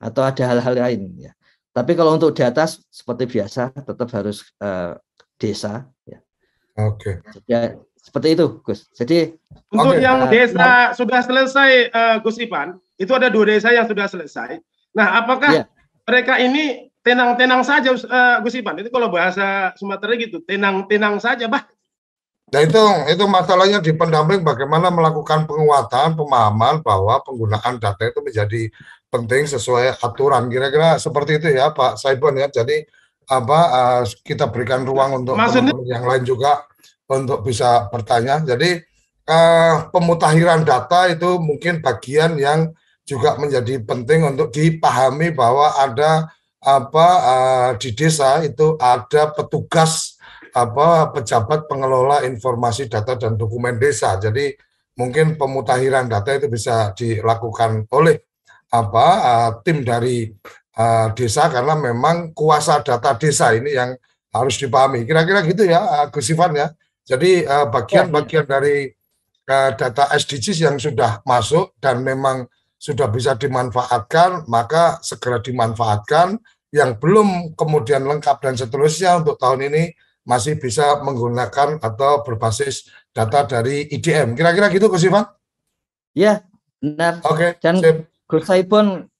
atau ada hal-hal lain ya. Tapi kalau untuk di atas seperti biasa tetap harus uh, desa ya. Oke. Okay. Seperti itu, Gus. Jadi untuk okay. yang desa uh, sudah selesai uh, Gus Ipan, itu ada dua desa yang sudah selesai. Nah, apakah yeah. mereka ini tenang-tenang saja uh, Gus Ipan? Itu kalau bahasa Sumatera gitu, tenang-tenang saja, Bah. Nah itu itu masalahnya di pendamping bagaimana melakukan penguatan pemahaman bahwa penggunaan data itu menjadi penting sesuai aturan kira-kira seperti itu ya Pak Saibon ya jadi apa eh, kita berikan ruang untuk yang lain juga untuk bisa bertanya. Jadi uh, eh, pemutakhiran data itu mungkin bagian yang juga menjadi penting untuk dipahami bahwa ada apa uh, di desa itu ada petugas apa pejabat pengelola informasi data dan dokumen desa. Jadi mungkin pemutahiran data itu bisa dilakukan oleh apa uh, tim dari uh, desa karena memang kuasa data desa ini yang harus dipahami. Kira-kira gitu ya, Gus Ivan ya. Jadi eh, bagian-bagian uh, dari uh, data SDGs yang sudah masuk dan memang sudah bisa dimanfaatkan, maka segera dimanfaatkan. Yang belum kemudian lengkap dan seterusnya untuk tahun ini masih bisa menggunakan atau berbasis data dari IDM. Kira-kira gitu, Gus Ivan? Ya, benar. Oke. Okay, dan Gus pun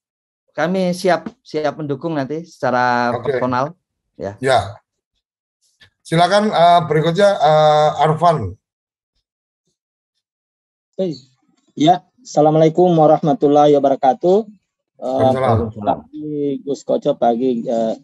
kami siap siap mendukung nanti secara okay. personal. Ya. Ya, Silakan uh, berikutnya uh, Arfan. Hey. Ya, assalamualaikum warahmatullahi wabarakatuh. Eh, uh, pagi Gus Koco, pagi uh,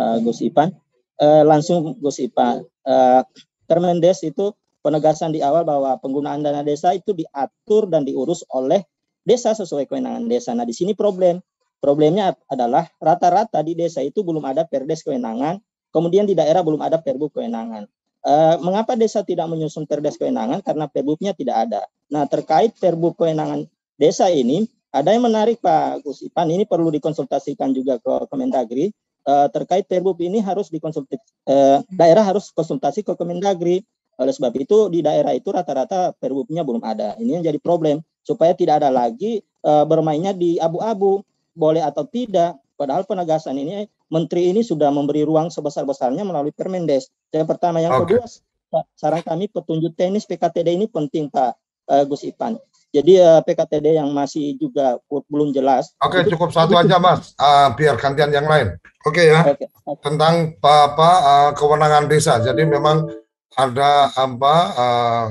uh, Gus Ipan. Uh, langsung Gus Ipan, uh, itu penegasan di awal bahwa penggunaan dana desa itu diatur dan diurus oleh desa sesuai kewenangan desa. Nah, di sini problem. Problemnya adalah rata-rata di desa itu belum ada perdes kewenangan Kemudian di daerah belum ada perbu kewenangan. Uh, mengapa desa tidak menyusun perdes kewenangan? Karena perbuknya tidak ada. Nah, terkait perbu kewenangan desa ini, ada yang menarik Pak Gus Ipan, ini perlu dikonsultasikan juga ke Kemendagri. Uh, terkait perbub ini harus dikonsultasi, uh, eh, daerah harus konsultasi ke Kemendagri. Oleh sebab itu di daerah itu rata-rata perbuknya belum ada. Ini yang jadi problem supaya tidak ada lagi bermainnya di abu-abu, boleh atau tidak. Padahal penegasan ini menteri ini sudah memberi ruang sebesar-besarnya melalui Permendes. Yang pertama, yang okay. kedua, saran kami petunjuk teknis PKTD ini penting Pak uh, Gus Ipan. Jadi uh, eh, PKTD yang masih juga belum jelas. Oke, okay, cukup satu aja Mas, uh, biar gantian yang lain. Oke okay, ya. Okay. Tentang apa uh, kewenangan desa. Jadi memang ada apa uh,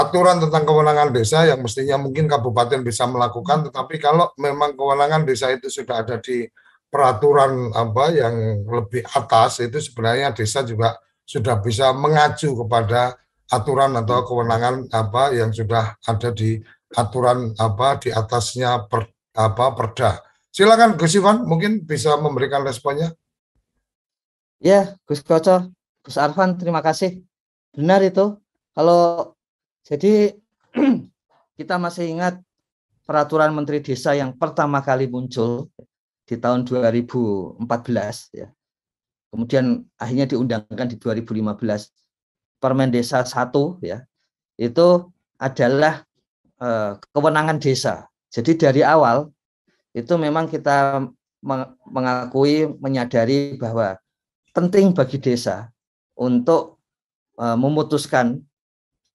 aturan tentang kewenangan desa yang mestinya mungkin kabupaten bisa melakukan, hmm. tetapi kalau memang kewenangan desa itu sudah ada di peraturan apa yang lebih atas itu sebenarnya desa juga sudah bisa mengacu kepada aturan atau hmm. kewenangan apa yang sudah ada di aturan apa di atasnya per, apa perda. Silakan Gus Ivan mungkin bisa memberikan responnya. Ya, Gus Koco, Gus Arfan terima kasih. Benar itu. Kalau jadi kita masih ingat peraturan menteri desa yang pertama kali muncul di tahun 2014 ya. Kemudian akhirnya diundangkan di 2015 Permen Desa 1 ya. Itu adalah eh, kewenangan desa. Jadi dari awal itu memang kita mengakui menyadari bahwa penting bagi desa untuk eh, memutuskan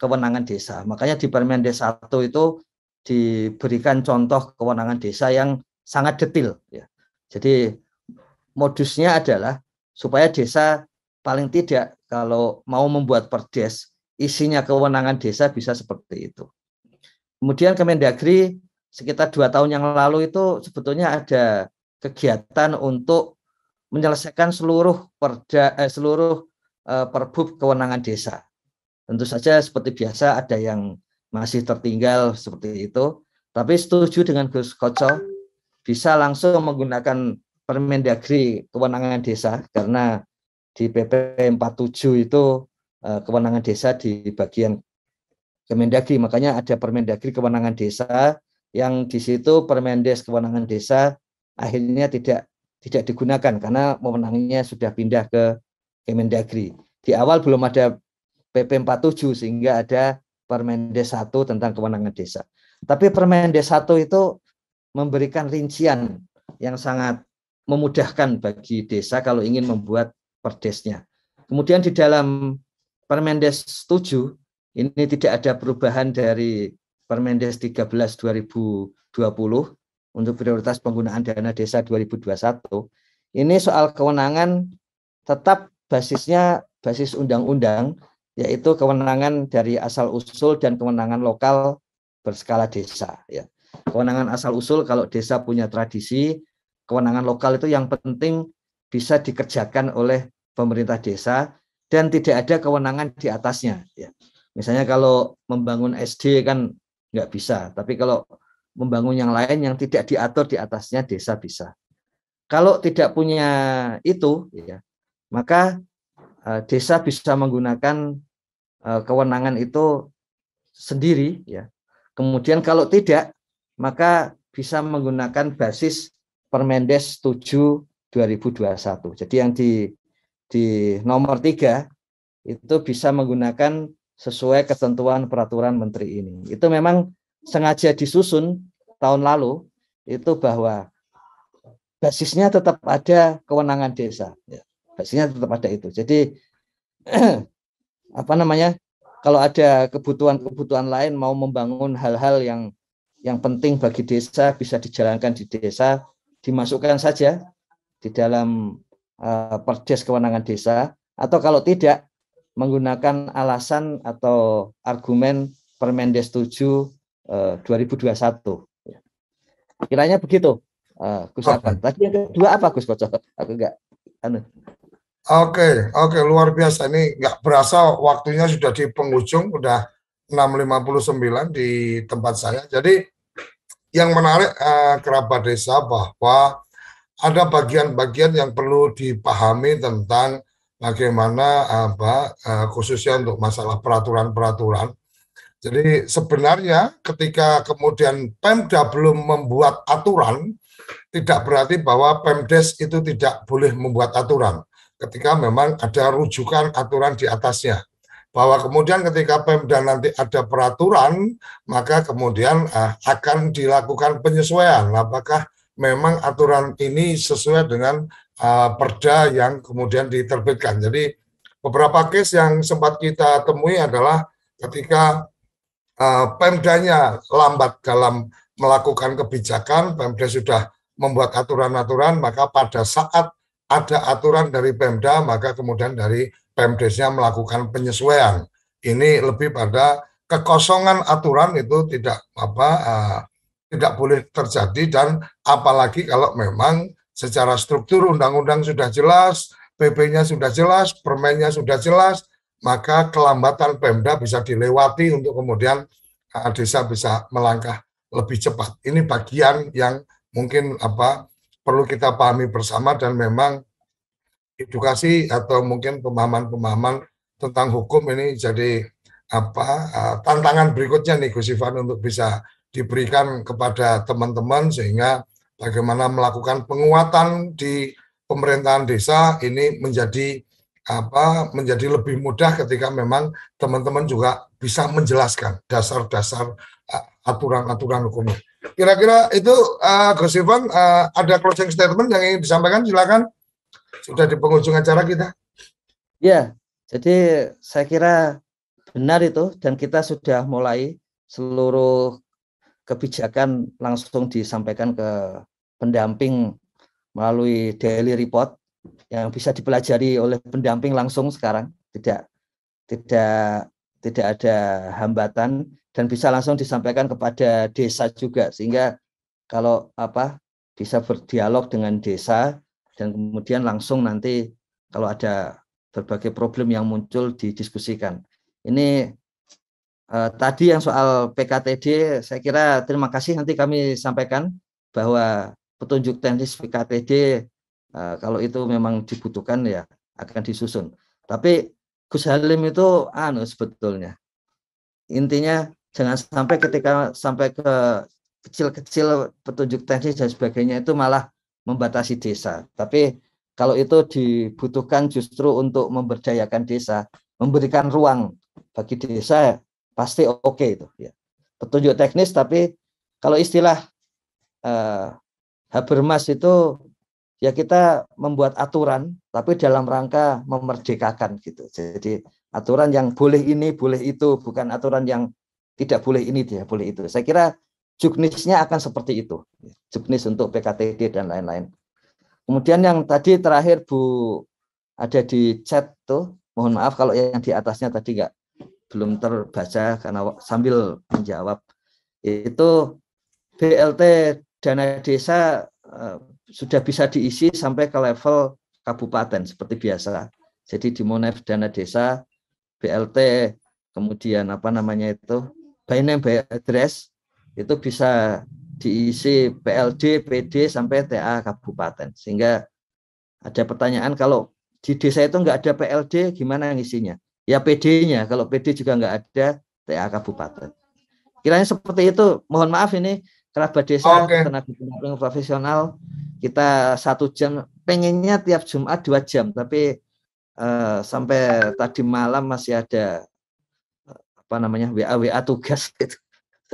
kewenangan desa. Makanya di Permen Desa 1 itu diberikan contoh kewenangan desa yang sangat detail ya. Jadi modusnya adalah supaya desa paling tidak kalau mau membuat perdes isinya kewenangan desa bisa seperti itu. Kemudian Kemendagri sekitar dua tahun yang lalu itu sebetulnya ada kegiatan untuk menyelesaikan seluruh perda eh, seluruh eh, perbub kewenangan desa. Tentu saja seperti biasa ada yang masih tertinggal seperti itu. Tapi setuju dengan Gus Kocok bisa langsung menggunakan Permendagri kewenangan desa karena di PP 47 itu eh, kewenangan desa di bagian Kemendagri. Makanya ada Permendagri kewenangan desa yang di situ Permendes kewenangan desa akhirnya tidak tidak digunakan karena pemenangnya sudah pindah ke Kemendagri. Di awal belum ada PP 47 sehingga ada Permendes 1 tentang kewenangan desa. Tapi Permendes 1 itu memberikan rincian yang sangat memudahkan bagi desa kalau ingin membuat perdesnya. Kemudian di dalam Permendes 7 ini tidak ada perubahan dari Permendes 13 2020 untuk prioritas penggunaan dana desa 2021. Ini soal kewenangan tetap basisnya basis undang-undang yaitu kewenangan dari asal usul dan kewenangan lokal berskala desa ya. Kewenangan asal-usul kalau desa punya tradisi, kewenangan lokal itu yang penting bisa dikerjakan oleh pemerintah desa dan tidak ada kewenangan di atasnya. Ya. Misalnya kalau membangun SD kan nggak bisa, tapi kalau membangun yang lain yang tidak diatur di atasnya desa bisa. Kalau tidak punya itu, ya, maka eh, desa bisa menggunakan eh, kewenangan itu sendiri ya. Kemudian kalau tidak maka bisa menggunakan basis Permendes 7 2021. Jadi yang di di nomor 3 itu bisa menggunakan sesuai ketentuan peraturan menteri ini. Itu memang sengaja disusun tahun lalu itu bahwa basisnya tetap ada kewenangan desa. Ya, basisnya tetap ada itu. Jadi apa namanya? Kalau ada kebutuhan-kebutuhan lain mau membangun hal-hal yang yang penting bagi desa bisa dijalankan di desa dimasukkan saja di dalam uh, perdes kewenangan desa atau kalau tidak menggunakan alasan atau argumen Permendes 7 uh, 2021. Kiranya begitu. Uh, Gus Aban. Tadi yang kedua apa Gus Kocok? Aku enggak anu. Oke, okay, oke okay, luar biasa ini nggak berasa waktunya sudah di penghujung udah 6.59 di tempat saya. Jadi yang menarik eh, kerabat desa bahwa ada bagian-bagian yang perlu dipahami tentang bagaimana apa eh, khususnya untuk masalah peraturan-peraturan. Jadi sebenarnya ketika kemudian Pemda belum membuat aturan, tidak berarti bahwa Pemdes itu tidak boleh membuat aturan. Ketika memang ada rujukan aturan di atasnya bahwa kemudian ketika Pemda nanti ada peraturan, maka kemudian uh, akan dilakukan penyesuaian. Apakah memang aturan ini sesuai dengan uh, perda yang kemudian diterbitkan. Jadi beberapa case yang sempat kita temui adalah ketika uh, Pemdanya lambat dalam melakukan kebijakan, Pemda sudah membuat aturan-aturan, maka pada saat ada aturan dari Pemda, maka kemudian dari Pemdesnya melakukan penyesuaian. Ini lebih pada kekosongan aturan itu tidak apa uh, tidak boleh terjadi dan apalagi kalau memang secara struktur undang-undang sudah jelas, PP-nya sudah jelas, permennya sudah jelas, maka kelambatan Pemda bisa dilewati untuk kemudian uh, desa bisa melangkah lebih cepat. Ini bagian yang mungkin apa perlu kita pahami bersama dan memang edukasi atau mungkin pemahaman-pemahaman tentang hukum ini jadi apa eh, tantangan berikutnya nih Gus Ivan untuk bisa diberikan kepada teman-teman sehingga bagaimana melakukan penguatan di pemerintahan desa ini menjadi apa menjadi lebih mudah ketika memang teman-teman juga bisa menjelaskan dasar-dasar eh, aturan-aturan hukumnya. Kira-kira itu uh, Gus Ivan uh, ada closing statement yang ingin disampaikan silakan. Sudah di penghujung acara kita. Ya, jadi saya kira benar itu dan kita sudah mulai seluruh kebijakan langsung disampaikan ke pendamping melalui daily report yang bisa dipelajari oleh pendamping langsung sekarang tidak tidak tidak ada hambatan dan bisa langsung disampaikan kepada desa juga sehingga kalau apa bisa berdialog dengan desa dan kemudian langsung nanti kalau ada berbagai problem yang muncul didiskusikan. Ini eh, tadi yang soal PKTD saya kira terima kasih nanti kami sampaikan bahwa petunjuk teknis PKTD eh, kalau itu memang dibutuhkan ya akan disusun. Tapi Gus Halim itu anu sebetulnya intinya jangan sampai ketika sampai ke kecil-kecil petunjuk teknis dan sebagainya itu malah membatasi desa. Tapi kalau itu dibutuhkan justru untuk memberdayakan desa, memberikan ruang bagi desa pasti oke okay itu ya. Petunjuk teknis tapi kalau istilah eh, Habermas itu ya kita membuat aturan tapi dalam rangka memerdekakan gitu. Jadi aturan yang boleh ini, boleh itu, bukan aturan yang tidak boleh ini, tidak boleh itu. Saya kira juknisnya akan seperti itu. Juknis untuk PKTD dan lain-lain. Kemudian yang tadi terakhir Bu ada di chat tuh, mohon maaf kalau yang di atasnya tadi nggak belum terbaca karena sambil menjawab itu BLT dana desa eh, sudah bisa diisi sampai ke level kabupaten seperti biasa. Jadi di Monef dana desa BLT kemudian apa namanya itu by name by address itu bisa diisi PLD, PD sampai TA kabupaten. Sehingga ada pertanyaan kalau di desa itu enggak ada PLD gimana ngisinya? Ya PD-nya, kalau PD juga enggak ada TA kabupaten. Kiranya seperti itu. Mohon maaf ini kerabat desa okay. tenaga pendamping profesional kita satu jam pengennya tiap Jumat dua jam tapi uh, sampai tadi malam masih ada apa namanya WA WA tugas gitu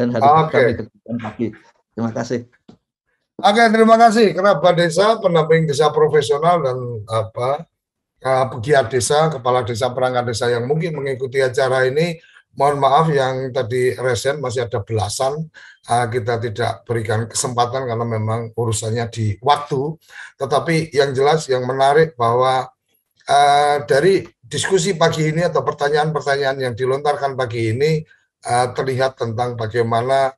dan harus okay. kami tegakkan lagi. Terima kasih. Oke, okay, terima kasih kerabat desa, pendamping desa profesional dan apa eh, pegiat desa, kepala desa, perangkat desa yang mungkin mengikuti acara ini. Mohon maaf yang tadi resen masih ada belasan eh, kita tidak berikan kesempatan karena memang urusannya di waktu. Tetapi yang jelas yang menarik bahwa eh, dari diskusi pagi ini atau pertanyaan-pertanyaan yang dilontarkan pagi ini uh, terlihat tentang bagaimana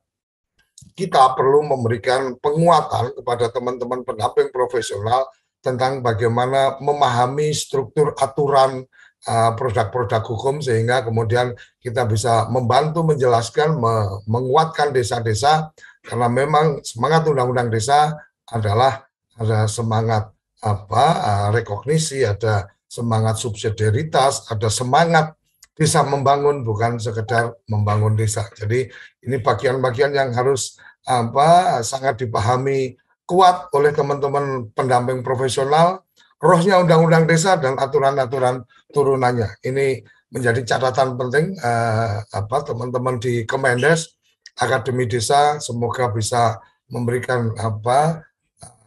kita perlu memberikan penguatan kepada teman-teman pendamping profesional tentang bagaimana memahami struktur aturan produk eh, produk-produk hukum sehingga kemudian kita bisa membantu menjelaskan me menguatkan desa-desa karena memang semangat undang-undang desa adalah ada semangat apa uh, rekognisi ada semangat subsidiaritas ada semangat desa membangun bukan sekedar membangun desa. Jadi ini bagian-bagian yang harus apa sangat dipahami kuat oleh teman-teman pendamping profesional rohnya undang-undang desa dan aturan-aturan turunannya. Ini menjadi catatan penting eh, apa teman-teman di Kemendes Akademi Desa semoga bisa memberikan apa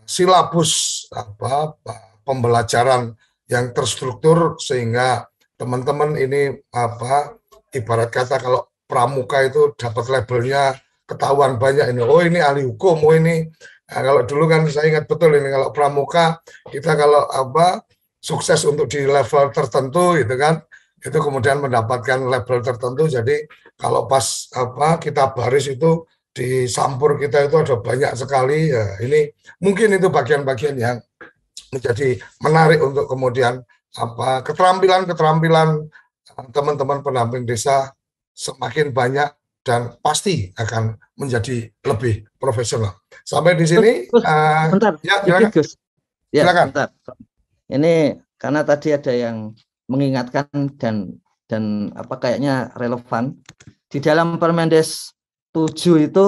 silabus apa pembelajaran yang terstruktur sehingga teman-teman ini apa ibarat kata kalau pramuka itu dapat labelnya ketahuan banyak ini oh ini ahli hukum oh ini nah, kalau dulu kan saya ingat betul ini kalau pramuka kita kalau apa sukses untuk di level tertentu gitu kan itu kemudian mendapatkan label tertentu jadi kalau pas apa kita baris itu di sampur kita itu ada banyak sekali ya ini mungkin itu bagian-bagian yang menjadi menarik untuk kemudian apa keterampilan-keterampilan teman-teman pendamping desa semakin banyak dan pasti akan menjadi lebih profesional. Sampai di sini eh, ya, Gus, ya silakan. silakan. Ini karena tadi ada yang mengingatkan dan dan apa kayaknya relevan. Di dalam Permendes 7 itu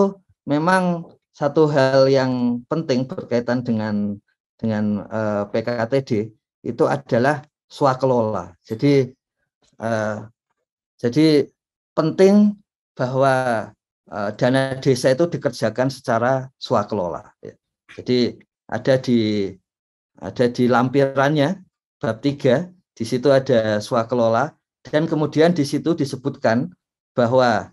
memang satu hal yang penting berkaitan dengan dengan uh, eh, PKTD itu adalah swakelola. Jadi uh, jadi penting bahwa uh, dana desa itu dikerjakan secara swakelola. Ya. Jadi ada di ada di lampirannya bab 3, di situ ada swakelola dan kemudian di situ disebutkan bahwa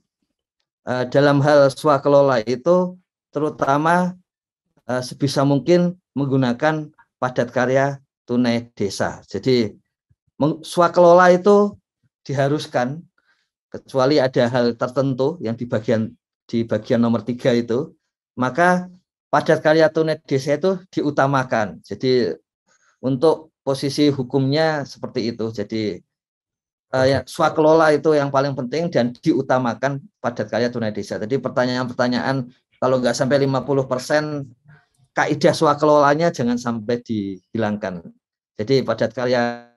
uh, dalam hal swakelola itu terutama uh, sebisa mungkin menggunakan padat karya tunai desa. Jadi swakelola itu diharuskan kecuali ada hal tertentu yang di bagian di bagian nomor tiga itu maka padat karya tunai desa itu diutamakan jadi untuk posisi hukumnya seperti itu jadi eh, ya, swakelola itu yang paling penting dan diutamakan padat karya tunai desa jadi pertanyaan-pertanyaan kalau nggak sampai 50 persen kaidah swakelolanya jangan sampai dihilangkan jadi padat karya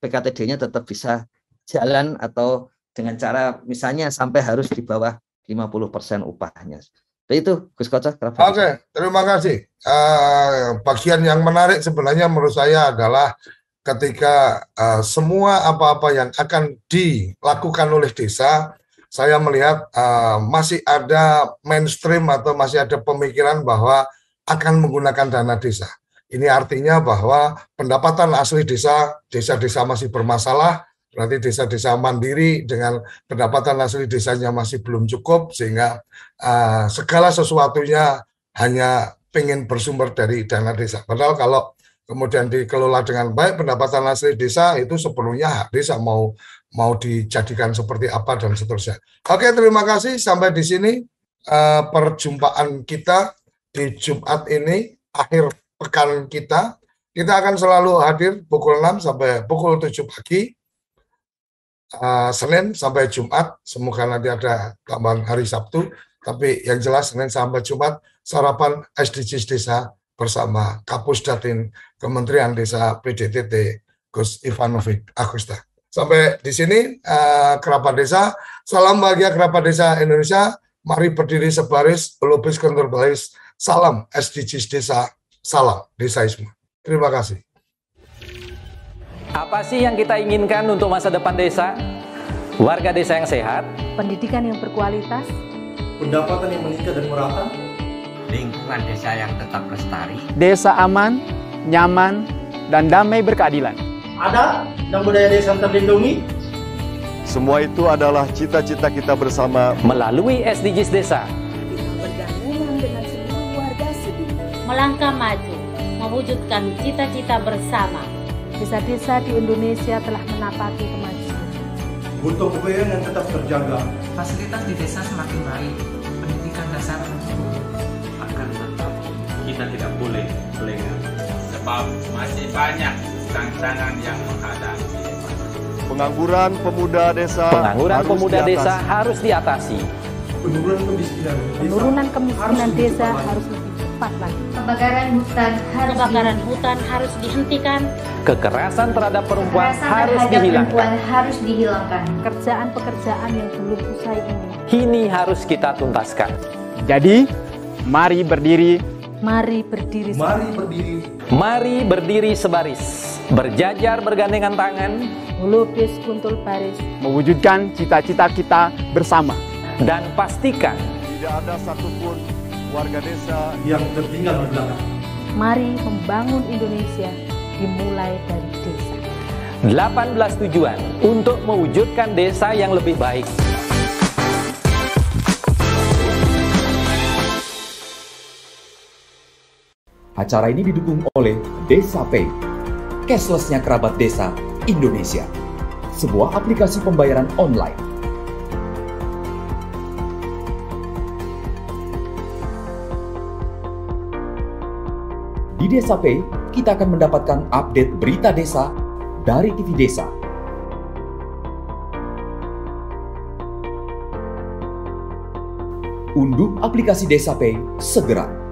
PKTD-nya tetap bisa jalan atau dengan cara misalnya sampai harus di bawah 50% upahnya. itu Gus Kocok. Oke, okay, terima kasih. Uh, bagian yang menarik sebenarnya menurut saya adalah ketika uh, semua apa-apa yang akan dilakukan oleh desa, saya melihat uh, masih ada mainstream atau masih ada pemikiran bahwa akan menggunakan dana desa. Ini artinya bahwa pendapatan asli desa, desa-desa masih bermasalah, berarti desa-desa mandiri dengan pendapatan asli desanya masih belum cukup, sehingga uh, segala sesuatunya hanya pengen bersumber dari dana desa. Padahal kalau kemudian dikelola dengan baik pendapatan asli desa itu sepenuhnya hak desa mau mau dijadikan seperti apa dan seterusnya. Oke, terima kasih sampai di sini uh, perjumpaan kita di Jumat ini akhir pekan kita. Kita akan selalu hadir pukul 6 sampai pukul 7 pagi, uh, Senin sampai Jumat, semoga nanti ada tambahan hari Sabtu, tapi yang jelas Senin sampai Jumat, sarapan SDGs Desa bersama Kapus Datin Kementerian Desa PDTT Gus Ivanovic Agusta. Sampai di sini uh, desa, salam bahagia kerapat desa Indonesia, mari berdiri sebaris, lupis kontrol baris, salam SDGs Desa salah Desaisme. Terima kasih. Apa sih yang kita inginkan untuk masa depan desa? Warga desa yang sehat, pendidikan yang berkualitas, pendapatan yang meningkat dan merata, lingkungan desa yang tetap lestari, desa aman, nyaman, dan damai berkeadilan. Ada dan budaya desa yang terlindungi. Semua itu adalah cita-cita kita bersama melalui SDGs Desa. melangkah maju, mewujudkan cita-cita bersama. Desa-desa di Indonesia telah menapati kemajuan. Untuk kebayaan yang tetap terjaga. Fasilitas di desa semakin baik, pendidikan dasar akan tetap. Kita tidak boleh lengah. Sebab masih banyak tantangan yang menghadapi. Pengangguran pemuda desa Pengangguran harus pemuda diatasi. desa harus diatasi. Penurunan kemiskinan desa, Penurunan kemiskinan harus, desa harus lebih cepat lagi kebakaran hutan harus kebakaran hutan harus dihentikan. Kekerasan terhadap perempuan Kekerasan harus terhadap dihilangkan. Perempuan harus dihilangkan. Pekerjaan-pekerjaan yang belum usai ini. Ini harus kita tuntaskan. Jadi, mari berdiri. Mari berdiri. Mari berdiri. Mari berdiri sebaris, berjajar bergandengan tangan, melukis kuntul baris, mewujudkan cita-cita kita bersama dan pastikan tidak ada satupun warga desa yang tertinggal di belakang. Mari membangun Indonesia dimulai dari desa. 18 tujuan untuk mewujudkan desa yang lebih baik. Acara ini didukung oleh Desa Pay, cashlessnya kerabat desa Indonesia. Sebuah aplikasi pembayaran online Di Desa P, kita akan mendapatkan update berita desa dari TV Desa. Unduh aplikasi Desa P segera.